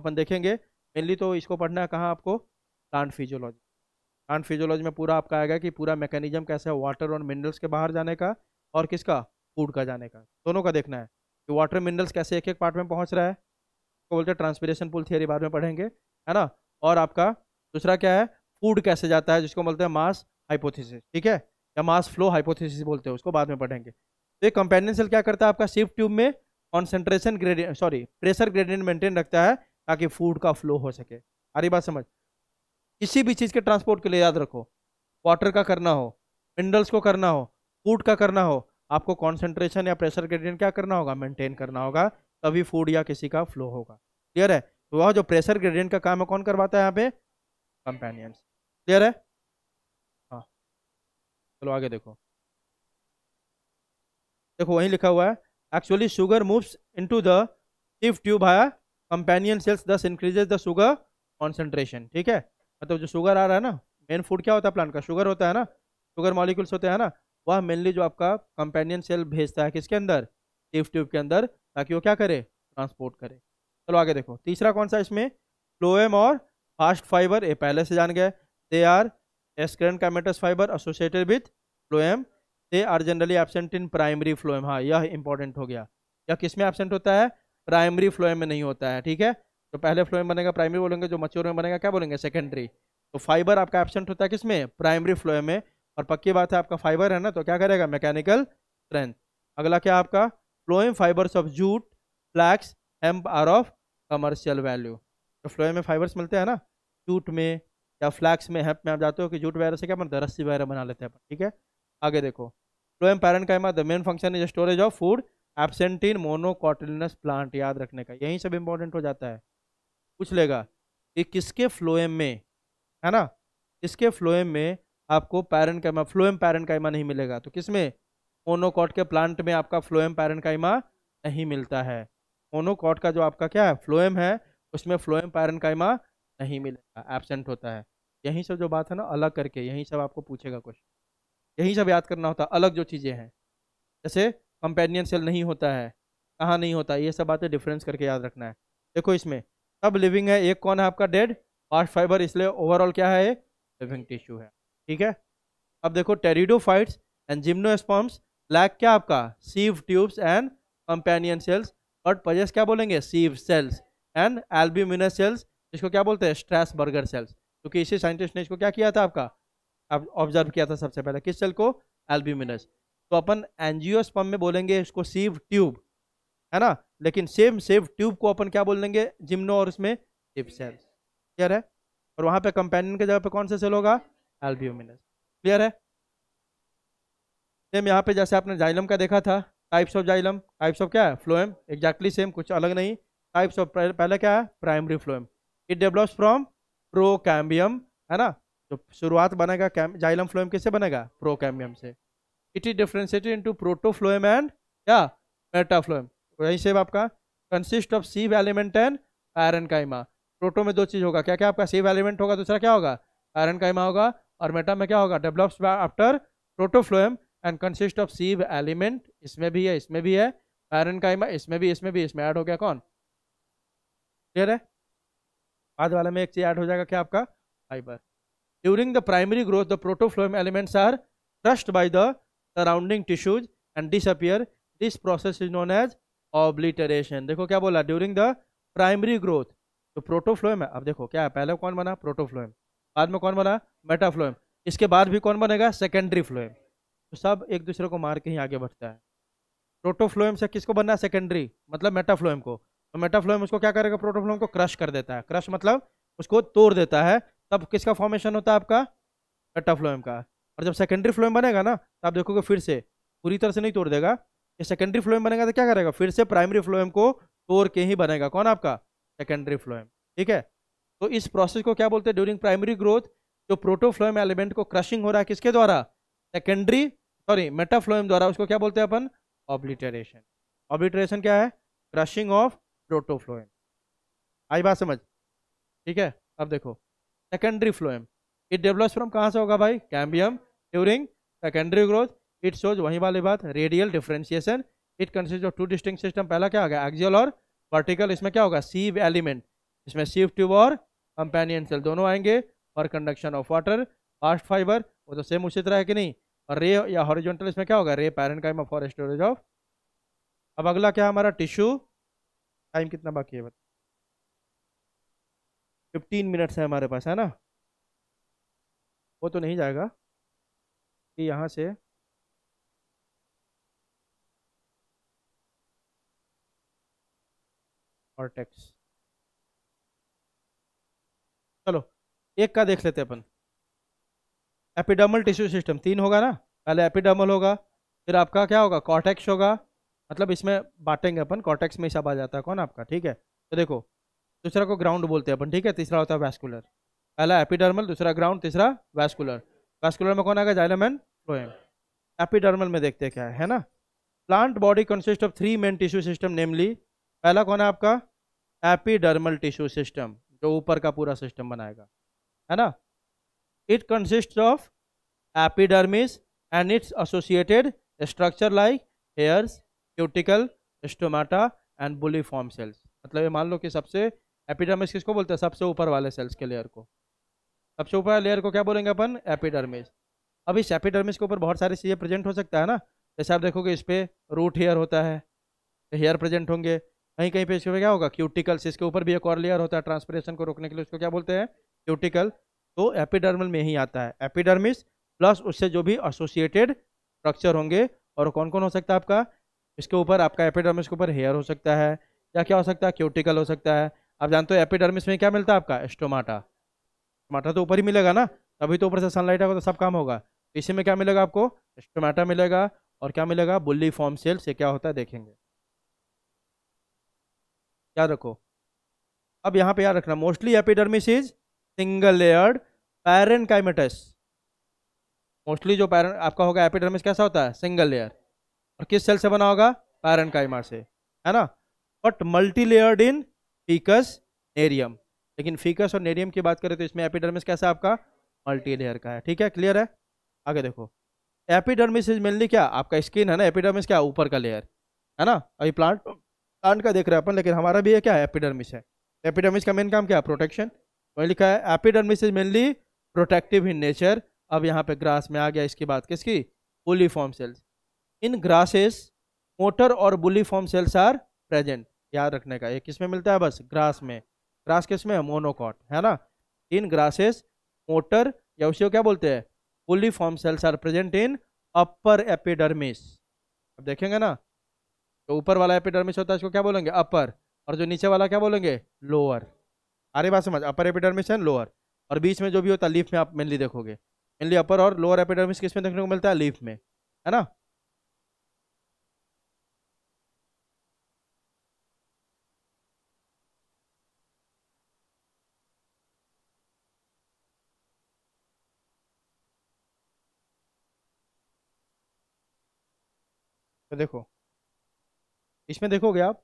अपन देखेंगे मेनली तो इसको पढ़ना है कहाँ आपको प्लांट फिजियोलॉजी एंड फिजियोलॉजी में पूरा आपका आएगा कि पूरा मैकेनिज्म कैसे है वाटर और मिनरल्स के बाहर जाने का और किसका फूड का जाने का दोनों का देखना है कि वाटर मिनरल्स कैसे एक एक पार्ट में पहुँच रहा है तो बोलते हैं ट्रांसपीरेशन पुल थियरी बाद में पढ़ेंगे है ना और आपका दूसरा क्या है फूड कैसे जाता है जिसको बोलते हैं मास हाइपोथिस ठीक है या मास फ्लो हाइपोथिस बोलते हैं उसको बाद में पढ़ेंगे तो ये कंपेनियन सेल क्या करता है आपका सिर्फ ट्यूब में concentration gradient sorry pressure gradient maintain रखता है ताकि फूड का फ्लो हो सके सारी बात समझ किसी भी चीज़ के ट्रांसपोर्ट के लिए याद रखो वाटर का करना हो मिनरल्स को करना हो फूड का करना हो आपको कॉन्सेंट्रेशन या प्रेशर ग्रेडियंट क्या करना होगा मेंटेन करना होगा तभी फूड या किसी का फ्लो होगा क्लियर है तो वह जो प्रेशर ग्रेडियंट का काम है कौन करवाता है यहाँ पे कंपेनियंस क्लियर है हाँ चलो आगे देखो देखो वहीं लिखा हुआ है actually sugar moves into the टिफ ट्यूब आया companion cells thus increases the sugar concentration ठीक है मतलब जो शुगर आ रहा है ना मेन फूड क्या होता है प्लांट का शुगर होता है ना शुगर मॉलिक्यूल्स होते हैं ना वह मेनली जो आपका कंपेनियन सेल भेजता है किसके अंदर टिफ ट्यूब के अंदर ताकि वो क्या करे ट्रांसपोर्ट करे चलो आगे देखो तीसरा कौन सा इसमें फ्लोएम और फास्ट फाइबर ये पहले से जान गए they are sclerenchymatous fibre associated with phloem they are generally absent in primary phloem हाँ यह इंपॉर्टेंट हो गया यह किस में एबसेंट होता है प्राइमरी फ्लोएम में नहीं होता है ठीक है जो तो पहले फ्लो में बनेगा प्राइमरी बोलेंगे जो मच्योर में बनेगा क्या बोलेंगे सेकेंडरी तो फाइबर आपका एबसेंट होता है किसमें प्राइमरी फ्लो में और पक्की बात है आपका फाइबर है ना तो क्या करेगा मैकेनिकल स्ट्रेंथ अगला क्या आपका phloem fibres of jute flax hemp are of commercial value तो फ्लोएम में फाइबर्स मिलते हैं ना जूट में या फ्लैक्स में हेम्प में आप जाते हो कि जूट वगैरह से क्या बनता है रस्सी वगैरह बना लेते हैं ठीक है आगे देखो phloem parenchyma the main function is storage of food absent in monocotyledonous plant याद रखने का यही सब इंपॉर्टेंट हो जाता है पूछ लेगा कि किसके फ्लोएम में है ना किसके फ्लोएम में आपको parenchyma phloem parenchyma नहीं मिलेगा तो किसमें मोनोकॉट के प्लांट में आपका फ्लोएम पैरन कैमा नहीं मिलता है मोनोकॉट का जो आपका क्या है फ्लोएम है उसमें फ्लोएम पैरन कैमा नहीं मिलेगा एबसेंट होता है यहीं सब जो बात है ना अलग करके यहीं सब आपको पूछेगा क्वेश्चन यहीं सब याद करना होता अलग जो चीज़ें हैं जैसे कंपेनियन सेल नहीं होता है कहाँ नहीं होता ये सब बातें डिफरेंस करके याद रखना है देखो इसमें सब लिविंग है एक कौन है आपका डेड फास्ट फाइबर इसलिए ओवरऑल क्या है लिविंग टिश्यू है ठीक है अब देखो टेरिडोफाइट्स एंड जिम्नोस्पम्स लैक क्या आपका sieve tubes and companion cells but possess क्या बोलेंगे sieve cells and albuminous cells जिसको क्या बोलते हैं स्ट्रेस बर्गर सेल्स क्योंकि इसी साइंटिस्ट ने इसको क्या किया था आपका ऑब्जर्व किया था सबसे पहले किस सेल को एल्ब्यूमिनस तो अपन एनजीओस्पम में बोलेंगे इसको सीव ट्यूब है ना लेकिन सेम सेव ट्यूब को अपन क्या बोल देंगे जिम्नो और उसमें टिप सेल्स क्लियर है और वहाँ पे कंपेनियन के जगह पे कौन सा सेल होगा एल्ब्यूमिनस क्लियर है सेम यहाँ पे जैसे आपने जाइलम का देखा था types of xylem types of क्या है फ्लोएम एग्जैक्टली सेम कुछ अलग नहीं टाइप्स ऑफ पहले क्या है primary phloem it develops from pro है ना तो शुरुआत बनेगा जाइलम फ्लोएम किससे बनेगा प्रो से it is differentiated into phloem and क्या मेटाफ्लोएम वही सेब आपका consist of sieve element and parenchyma proto में दो चीज़ होगा क्या क्या आपका सीव एलिमेंट होगा दूसरा क्या होगा आयरन काइमा होगा और मेटा में क्या होगा develops after protophloem and consist of sieve element इसमें भी है इसमें भी है आयरन काइमा इसमें भी इसमें भी इसमें ऐड हो गया कौन क्लियर है बाद वाले में एक चीज़ ऐड हो जाएगा क्या आपका fibre during the primary growth the protophloem elements are crushed by the surrounding tissues and disappear this process is known as obliteration देखो क्या बोला ड्यूरिंग द प्राइमरी ग्रोथ तो प्रोटोफ्लोएम है अब देखो क्या है पहले कौन बना प्रोटोफ्लोएम बाद में कौन बना मेटाफ्लोएम इसके बाद भी कौन बनेगा सेकेंडरी फ्लोएम तो सब एक दूसरे को मार के ही आगे बढ़ता है प्रोटोफ्लोएम से किसको बनना है सेकेंडरी मतलब मेटाफ्लोएम को तो मेटाफ्लोएम उसको क्या करेगा प्रोटोफ्लोएम को क्रश कर देता है क्रश मतलब उसको तोड़ देता है तब किसका फॉर्मेशन होता है आपका मेटाफ्लोएम का और जब सेकेंडरी फ्लोएम बनेगा ना तो आप देखोगे फिर से पूरी तरह से नहीं तोड़ देगा ये सेकेंडरी फ्लोएम बनेगा तो क्या करेगा फिर से प्राइमरी फ्लोएम को तोड़ के ही बनेगा कौन आपका सेकेंडरी फ्लोएम ठीक है तो इस प्रोसेस को क्या बोलते हैं ड्यूरिंग प्राइमरी ग्रोथ जो प्रोटोफ्लोएम एलिमेंट को क्रशिंग हो रहा है किसके द्वारा सेकेंडरी सॉरी मेटाफ्लोएम द्वारा उसको क्या बोलते हैं अपन ऑब्लिटरेशन ऑब्लिटरेशन क्या है क्रशिंग ऑफ प्रोटोफ्लोएम आई बात समझ ठीक है अब देखो secondary phloem it develops from कहाँ से होगा भाई cambium during secondary growth it shows वही वाली बात radial differentiation it consist of two distinct system पहला क्या होगा एक्जियल और वर्टिकल इसमें क्या होगा सीव एलिमेंट इसमें सीव ट्यूब और कंपेनियन सेल दोनों आएंगे और conduction of water bast fibre वो तो सेम उसी तरह है कि नहीं और रे या हॉरिजॉन्टल इसमें क्या होगा ray parenchyma for storage of अब अगला क्या हमारा टिश्यू टाइम कितना बाकी है बताओ फिफ्टीन मिनट्स है हमारे पास है ना वो तो नहीं जाएगा कि यहाँ से और टैक्स चलो एक का देख लेते अपन एपिडर्मल टिश्यू सिस्टम तीन होगा ना पहले एपिडर्मल होगा फिर आपका क्या होगा कॉटेक्स होगा मतलब इसमें बांटेंगे अपन कॉटेक्स में सब आ जाता है कौन आपका ठीक है तो देखो दूसरा को ग्राउंड बोलते हैं अपन ठीक है तीसरा होता है वैस्कुलर पहला एपिडर्मल दूसरा ग्राउंड तीसरा वैस्कुलर वैस्कुलर में कौन आएगा जाइलम एंड फ्लोएम एपिडर्मल में देखते हैं क्या है, है ना plant body consist of three main tissue system namely पहला कौन है आपका एपिडर्मल टिश्यू सिस्टम जो ऊपर का पूरा सिस्टम बनाएगा है ना it consist of epidermis and its associated structure like hairs cuticle stomata and bulliform cells मतलब ये मान लो कि सबसे एपिडर्मिस किसको बोलते हैं सबसे ऊपर वाले सेल्स के लेयर को सबसे ऊपर लेयर को क्या बोलेंगे अपन एपिडर्मिस अब इस एपिडर्मिस के ऊपर बहुत सारी चीज़ें प्रेजेंट हो सकता है ना जैसे आप देखोगे इस पर रूट हेयर होता है हेयर प्रेजेंट होंगे कहीं कहीं पे इसको क्या होगा क्यूटिकल्स इसके ऊपर भी एक और लेयर होता है ट्रांसप्रेशन को रोकने के लिए उसको क्या बोलते हैं क्यूटिकल तो एपिडर्मल में ही आता है एपिडर्मिस प्लस उससे जो भी एसोसिएटेड स्ट्रक्चर होंगे और कौन कौन हो सकता है आपका इसके ऊपर आपका एपिडर्मिस के ऊपर हेयर हो सकता है या क्या हो सकता है क्यूटिकल हो सकता है आप जानते हो एपिडर्मिस में क्या मिलता है आपका एस्टोमाटा एस्टोमाटा तो ऊपर ही मिलेगा ना तभी तो ऊपर से सनलाइट आएगा तो सब काम होगा इसी में क्या मिलेगा आपको एस्टोमाटा मिलेगा और क्या मिलेगा बुल्ली फॉर्म सेल्स ये क्या होता है देखेंगे याद रखो अब यहाँ पे याद रखना mostly epidermis is single layered parenchymatous mostly जो पैरन आपका होगा एपिडर्मिस कैसा होता है सिंगल लेयर और किस सेल से बना होगा पैरेनकाइमा से है ना but multi layered in Ficus Nerium लेकिन फीकस और नेरियम की बात करें तो इसमें एपिडर्मिस कैसा है आपका मल्टी लेयर का है ठीक है क्लियर है आगे देखो एपिडर्मिस इज मेनली क्या आपका स्किन है ना एपिडर्मिस क्या ऊपर का लेयर है ना अभी प्लांट प्लांट का देख रहे हैं अपन लेकिन हमारा भी है क्या है एपिडर्मिस है एपिडर्मिस का मेन काम क्या है प्रोटेक्शन वही लिखा है epidermis is mainly protective in nature अब यहाँ पे ग्रास में आ गया इसकी बात किसकी bulliform cells in grasses motor और bulliform cells are present याद रखने का ये किस में मिलता है बस ग्रास में ग्रास किस में मोनोकॉट है ना इन ग्रासेस मोटर या उसे क्या बोलते हैं bulliform cells are present in upper epidermis अब देखेंगे ना तो ऊपर वाला एपिडर्मिस होता है इसको क्या बोलेंगे अपर और जो नीचे वाला क्या बोलेंगे लोअर अरे बात समझ अपर एपिडर्मिस एंड लोअर और बीच में जो भी होता है लीफ में आप मेनली देखोगे मेनली अपर और लोअर एपिडर्मिस किस में देखने को मिलता है लीफ में है ना तो देखो इसमें देखोगे आप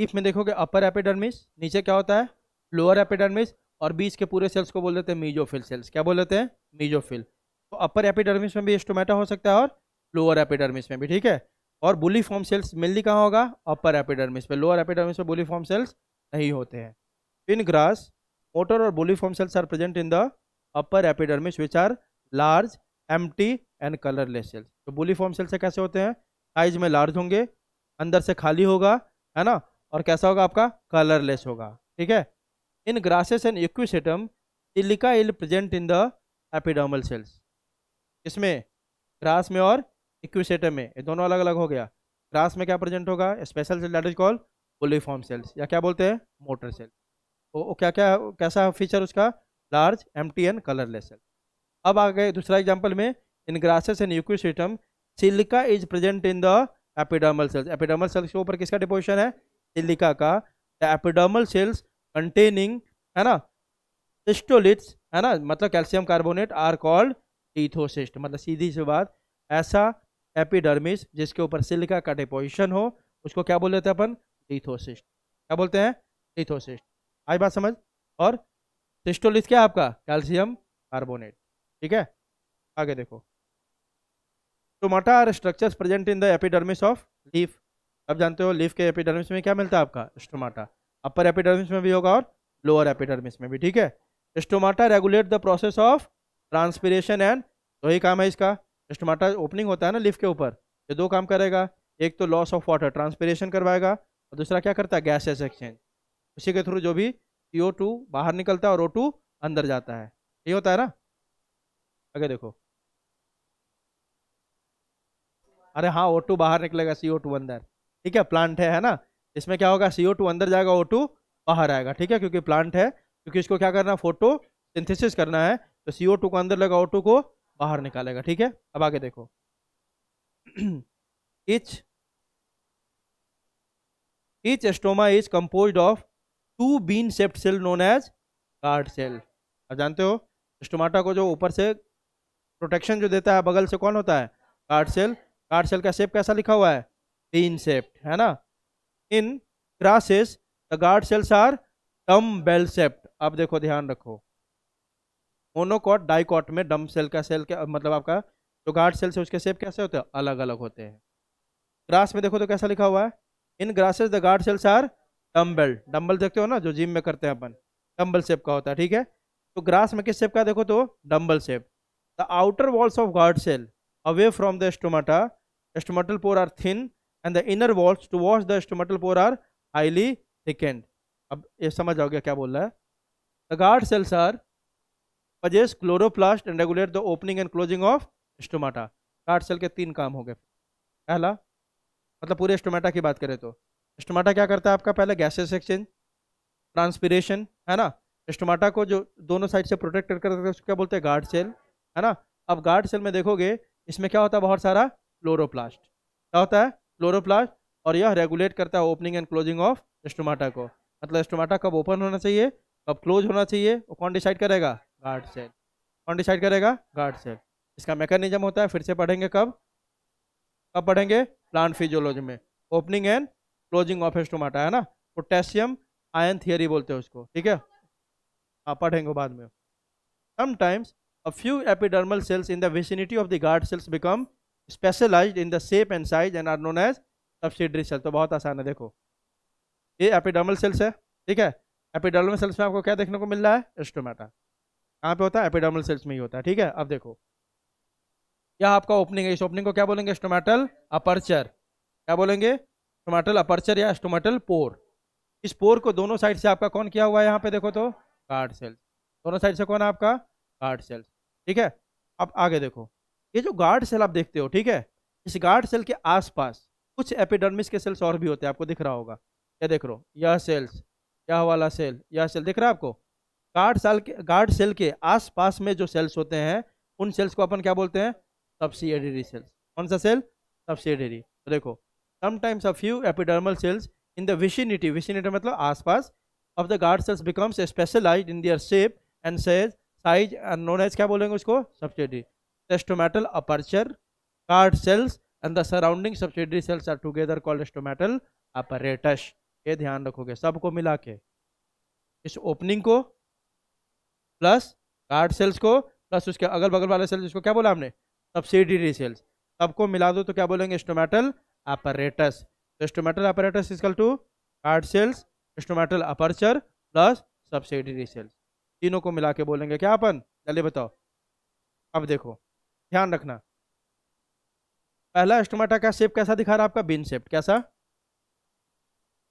इफ में देखोगे अपर एपिडर्मिस नीचे क्या होता है लोअर एपिडर्मिस और बीच के पूरे सेल्स को बोल देते हैं मीजोफिल सेल्स क्या बोल देते हैं मीजोफिल तो अपर एपिडर्मिस में भी एस्टोमेटा हो सकता है और लोअर एपिडर्मिस में भी ठीक है और बुली फॉर्म सेल्स मिलनी कहाँ होगा अपर एपिडर्मिस में लोअर एपिडर्मिस में बुली फॉर्म सेल्स नहीं होते हैं पिन ग्रास मोटर और bulliform cells are present in the upper epidermis which are large empty and colourless cells तो बुली फॉर्म सेल्स कैसे होते हैं साइज में लार्ज होंगे अंदर से खाली होगा है ना और कैसा होगा आपका कलरलेस होगा ठीक है in grasses and Equisetum silica is present in the epidermal cells इसमें ग्रास में और इक्विसेटम में ये दोनों अलग अलग हो गया ग्रास में क्या प्रेजेंट होगा special cell that is called bulliform cells या क्या बोलते हैं मोटर तो सेल वो क्या क्या कैसा फीचर उसका large empty and colourless cell अब आ गए दूसरा एग्जाम्पल में in grasses and Equisetum silica is present in the epidermal cells epidermal cells के ऊपर किसका डिपोजिशन है सिलिका का द एपिडर्मल सेल्स कंटेनिंग है ना सिस्टोलिट्स है ना मतलब calcium carbonate are called lithocysts मतलब सीधी सी बात ऐसा एपिडर्मिस जिसके ऊपर सिलिका का डिपोजिशन हो उसको क्या बोल देते हैं अपन टीथोसिस्ट क्या बोलते हैं टीथोसिस्ट आई बात समझ और सिस्टोलिस क्या आपका कैल्शियम कार्बोनेट ठीक है आगे देखो stomata are structures present in the epidermis of leaf अब जानते हो लीफ के एपिडर्मिस में क्या मिलता है आपका स्टोमाटा अपर एपिडर्मिस में भी होगा और लोअर एपिडर्मिस में भी ठीक है stomata regulate the process of transpiration and तो ही काम है इसका स्टोमाटा ओपनिंग होता है ना लीफ के ऊपर ये दो काम करेगा एक तो लॉस ऑफ वाटर ट्रांसपिरेशन करवाएगा और दूसरा क्या करता है गैसेस एक्सचेंज उसी के थ्रू जो भी सी बाहर निकलता है और ओ अंदर जाता है ये होता है ना आगे देखो अरे हाँ ओ टू बाहर निकलेगा सी ओ टू अंदर ठीक है प्लांट है है ना इसमें क्या होगा सी ओ टू अंदर जाएगा ओ टू बाहर आएगा ठीक है क्योंकि प्लांट है क्योंकि इसको क्या करना है फोटो सिंथिसिस करना है तो सी ओ टू को अंदर लगा ओ टू को बाहर निकालेगा ठीक है अब आगे देखो each each stoma is compose of two bean shaped cell known as guard cell अब जानते हो स्टोमाटा को जो ऊपर से प्रोटेक्शन जो देता है बगल से कौन होता है कार्ड सेल कार्ड सेल का शेप कैसा लिखा हुआ है तीन शेप्ड है ना in grasses the guard cells are dumbbell shaped आप देखो ध्यान रखो मोनोकॉट डाइकॉट में डम सेल का सेल क्या मतलब आपका जो गार्ड सेल्स है उसके शेप कैसे होते हैं अलग अलग होते हैं ग्रास में देखो तो कैसा लिखा हुआ है in grasses the guard cells are dumbbell dumbbell देखते हो ना जो जिम में करते हैं अपन डम्बल शेप का होता है ठीक है तो ग्रास में किस शेप का देखो तो dumbbell shape the outer walls of guard cell away from the stomata stomatal pore are thin and the inner walls towards the stomatal pore are highly thickened. अब ये समझ जाओगे क्या बोल रहा है The guard cells are possess chloroplast and regulate the opening and closing of stomata. Guard cell के तीन काम हो गए पहला मतलब पूरे स्टोमेटा की बात करें तो स्टोमेटा क्या करता है आपका पहले गैसेस एक्सचेंज ट्रांसपीरेशन है ना स्टोमाटा को जो दोनों साइड से प्रोटेक्ट कर उसको क्या बोलते हैं गार्ड सेल है ना अब गार्ड सेल में देखोगे इसमें क्या होता है बहुत सारा क्लोरोप्लास्ट क्या होता है क्लोरोप्लास्ट और यह रेगुलेट करता है opening and closing of stomata को मतलब स्टोमाटा कब ओपन होना चाहिए कब क्लोज होना चाहिए वो कौन डिसाइड करेगा गार्ड सेल कौन डिसाइड करेगा गार्ड सेल इसका मैकेनिज्म होता है फिर से पढ़ेंगे कब कब पढ़ेंगे प्लांट फिजियोलॉजी में opening and closing of stomata है ना पोटेशियम आयन थियरी बोलते हैं उसको ठीक है हाँ पढ़ेंगे बाद में sometimes a few epidermal cells in the vicinity of the guard cells become specialise in the shape and size and are known as subsidiary cell तो बहुत आसान है देखो ये एपिडर्मल सेल्स है ठीक है एपिडर्मल सेल्स में आपको क्या देखने को मिल रहा है एस्टोमेटा कहाँ पे होता है एपिडर्मल सेल्स में ही होता है ठीक है अब देखो यह आपका ओपनिंग है इस ओपनिंग को क्या बोलेंगे एस्टोमेटल अपर्चर क्या बोलेंगे एस्टोमेटल अपर्चर या एस्टोमेटल पोर इस पोर को दोनों साइड से आपका कौन किया हुआ है यहाँ पे देखो तो कार्ड सेल्स दोनों साइड से कौन है आपका कार्ड सेल्स ठीक है अब आगे देखो ये जो गार्ड सेल आप देखते हो ठीक है इस गार्ड सेल के आसपास कुछ एपिडर्मिस के सेल्स और भी होते हैं आपको दिख रहा होगा ये देख रो यह सेल्स यह वाला सेल यह सेल दिख रहा है आपको गार्ड सेल के गार्ड सेल के आसपास में जो सेल्स होते हैं उन सेल्स को अपन क्या बोलते हैं सब्सिडरी सेल्स कौन सा सेल सब्सिडरी तो देखो sometimes a few epidermal cells in the vicinity vicinity मतलब आसपास of the guard cells becomes specialise in their shape and सेज साइज एंड known एज क्या बोलेंगे उसको subsidiary stomatal aperture, card cells and the surrounding subsidiary cells are together called stomatal apparatus. ये ध्यान रखोगे सबको मिला के इस ओपनिंग को प्लस गार्ड सेल्स को प्लस उसके अगल बगल वाले सेल्स जिसको क्या बोला हमने सब्सिडियरी सेल्स सबको मिला दो तो क्या बोलेंगे स्टोमेटल अपरेटस तो stomatal apparatus is equal to guard cells stomatal aperture plus subsidiary cells तीनों को मिला के बोलेंगे क्या अपन चलिए बताओ अब देखो ध्यान रखना पहला स्टोमेटा का शेप कैसा दिखा रहा है आपका बीन शेप कैसा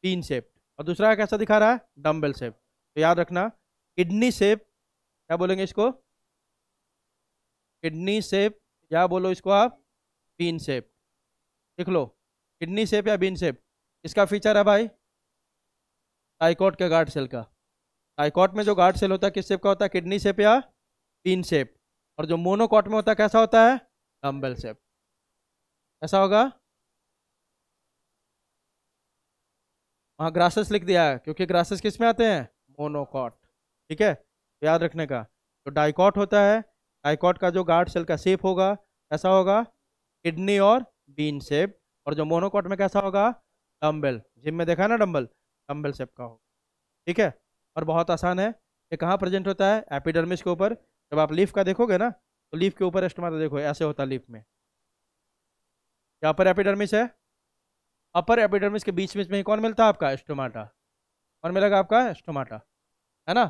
बीन शेप और दूसरा कैसा दिखा रहा है डम्बल शेप तो याद रखना किडनी शेप क्या बोलेंगे इसको किडनी शेप या बोलो इसको आप बीन शेप लिख लो किडनी शेप या बीन शेप इसका फीचर है भाई टाइकॉट के गार्ड सेल का टाइकॉट में जो गार्ड सेल होता है किस शेप का होता है किडनी शेप या बीन शेप और जो मोनोकॉट में होता है कैसा होता है डम्बल शेप कैसा होगा वहां ग्रासेस लिख दिया है क्योंकि ग्रासेस किस में आते हैं मोनोकॉट ठीक है तो याद रखने का तो डाइकॉट होता है डाइकॉट का जो गार्ड सेल का शेप होगा कैसा होगा किडनी और बीन शेप और जो मोनोकॉट में कैसा होगा डम्बल जिम में देखा है ना डम्बल डम्बल शेप का होगा ठीक है और बहुत आसान है ये कहाँ प्रेजेंट होता है एपिडर्मिस के ऊपर जब आप लीफ का देखोगे ना तो लीफ के ऊपर एस्टोमाटा तो देखो ऐसे होता है लीफ में क्या अपर एपिडर्मिस है अपर एपिडर्मिस के बीच बीच में कौन मिलता है आपका एस्टोमाटा कौन मिलेगा आपका एस्टोमाटा है ना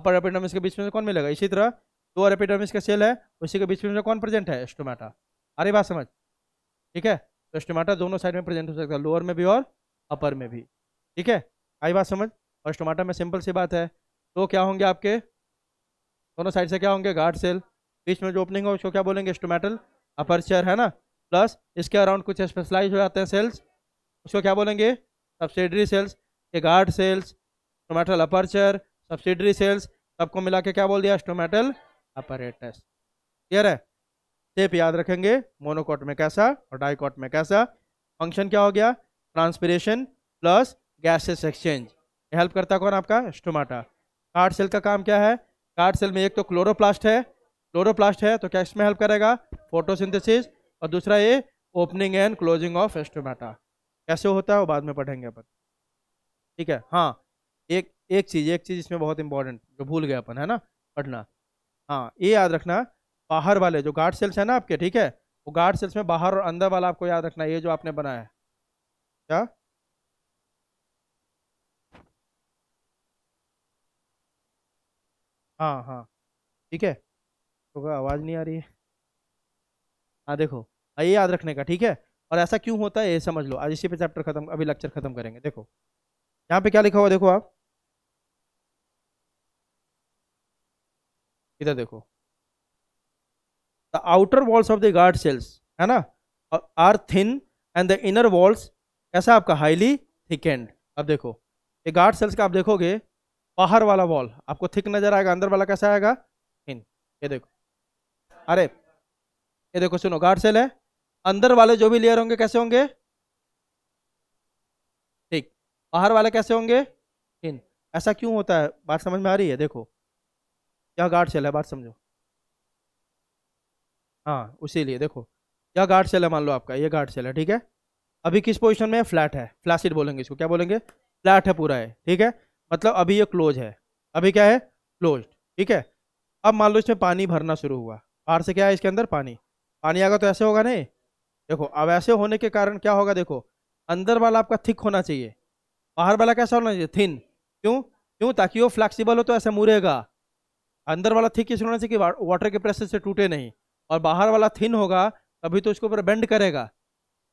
अपर एपिडर्मिस के बीच में कौन मिलेगा इसी तरह दो एपिडर्मिस का सेल है उसी के बीच में कौन प्रेजेंट है एस्टोमाटा अरे बात समझ ठीक है तो एस्टोमाटा दोनों साइड में प्रेजेंट हो सकता है लोअर में भी और अपर में भी ठीक है आई बात समझ और एस्टोमाटा में सिंपल सी बात है तो क्या होंगे आपके दोनों साइड से क्या होंगे गार्ड सेल बीच में जो ओपनिंग हो उसको क्या बोलेंगे स्टोमेटल अपर चेयर है ना प्लस इसके अराउंड कुछ स्पेशलाइज हो जाते हैं सेल्स उसको क्या बोलेंगे सब्सिडरी सेल्स ये guard cells stomatal aperture subsidiary cells सबको मिला के क्या बोल दिया स्टोमेटल अपरेटस क्लियर है स्टेप याद रखेंगे मोनोकॉट में कैसा और डाईकॉट में कैसा फंक्शन क्या हो गया transpiration plus gases exchange help करता कौन आपका स्टोमाटा हार्ट सेल का काम क्या है कार्ड सेल में एक तो क्लोरोप्लास्ट है क्लोरोप्लास्ट है तो क्या इसमें हेल्प करेगा फोटोसिंथेसिस और दूसरा ये opening and closing of stomata कैसे होता है वो बाद में पढ़ेंगे अपन ठीक है हाँ एक एक चीज़ एक चीज़ इसमें बहुत इंपॉर्टेंट जो भूल गए अपन है ना पढ़ना हाँ ये याद रखना बाहर वाले जो गार्ड सेल्स हैं ना आपके ठीक है वो गार्ड सेल्स में बाहर और अंदर वाला आपको याद रखना ये जो आपने बनाया है क्या हाँ हाँ ठीक है तो आवाज़ नहीं आ रही है हाँ देखो हाँ, ये याद रखने का ठीक है और ऐसा क्यों होता है ये समझ लो आज इसी पे चैप्टर खत्म अभी लेक्चर खत्म करेंगे देखो यहाँ पे क्या लिखा हुआ देखो आप इधर देखो the outer walls of the guard cells है ना are thin and the inner walls कैसा आपका हाईली थिकेंड अब देखो ये गार्ड सेल्स का आप देखोगे बाहर वाला वॉल आपको थिक नजर आएगा अंदर वाला कैसा आएगा थिन ये देखो अरे ये देखो सुनो गार्ड सेल है अंदर वाले जो भी लेयर होंगे कैसे होंगे ठीक बाहर वाले कैसे होंगे थिन ऐसा क्यों होता है बात समझ में आ रही है देखो यह गार्ड सेल है बात समझो हाँ उसी लिए देखो यह गार्ड सेल है मान लो आपका ये गार्ड सेल है ठीक है अभी किस पोजिशन में फ्लैट है फ्लैसिड बोलेंगे इसको क्या बोलेंगे फ्लैट है पूरा है ठीक है मतलब अभी ये क्लोज है अभी क्या है क्लोज ठीक है अब मान लो इसमें पानी भरना शुरू हुआ बाहर से क्या है इसके अंदर पानी पानी आएगा तो ऐसे होगा नहीं देखो अब ऐसे होने के कारण क्या होगा देखो अंदर वाला आपका थिक होना चाहिए बाहर वाला कैसा होना चाहिए थिन क्यों क्यों ताकि वो फ्लैक्सीबल हो तो ऐसे मुरेगा अंदर वाला थिक इसलिए होना चाहिए कि वाटर के प्रेशर से टूटे नहीं और बाहर वाला थिन होगा तभी तो उसके ऊपर बेंड करेगा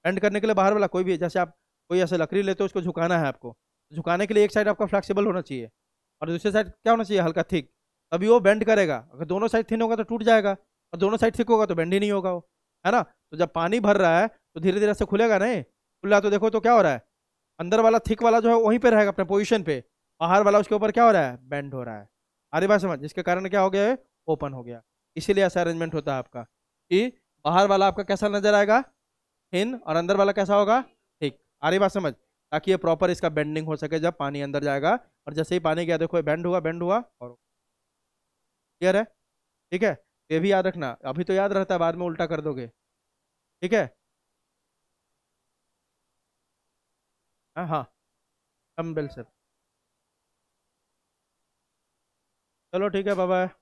बेंड करने के लिए बाहर वाला कोई भी जैसे आप कोई ऐसे लकड़ी लेते हो उसको झुकाना है आपको झुकाने के लिए एक साइड आपका फ्लैक्सीबल होना चाहिए और दूसरी साइड क्या होना चाहिए हल्का थिक तभी वो बेंड करेगा अगर दोनों साइड थिन होगा तो टूट जाएगा और दोनों साइड थिक होगा तो बेंड ही नहीं होगा वो है ना तो जब पानी भर रहा है तो धीरे धीरे से खुलेगा नहीं खुला तो देखो तो क्या हो रहा है अंदर वाला थिक वाला जो है वहीं पर रहेगा अपने पोजिशन पे बाहर वाला उसके ऊपर क्या हो रहा है बेंड हो रहा है अरे बात समझ जिसके कारण क्या हो गया है ओपन हो गया इसीलिए ऐसा अरेंजमेंट होता है आपका कि बाहर वाला आपका कैसा नजर आएगा हिन और अंदर वाला कैसा होगा ठीक आ रही बात समझ ताकि ये प्रॉपर इसका बेंडिंग हो सके जब पानी अंदर जाएगा और जैसे ही पानी गया देखो ये बेंड हुआ बेंड हुआ और क्लियर है ठीक है तो ये भी याद रखना अभी तो याद रहता है बाद में उल्टा कर दोगे ठीक है हाँ हाँ बिल सर चलो ठीक है बाबा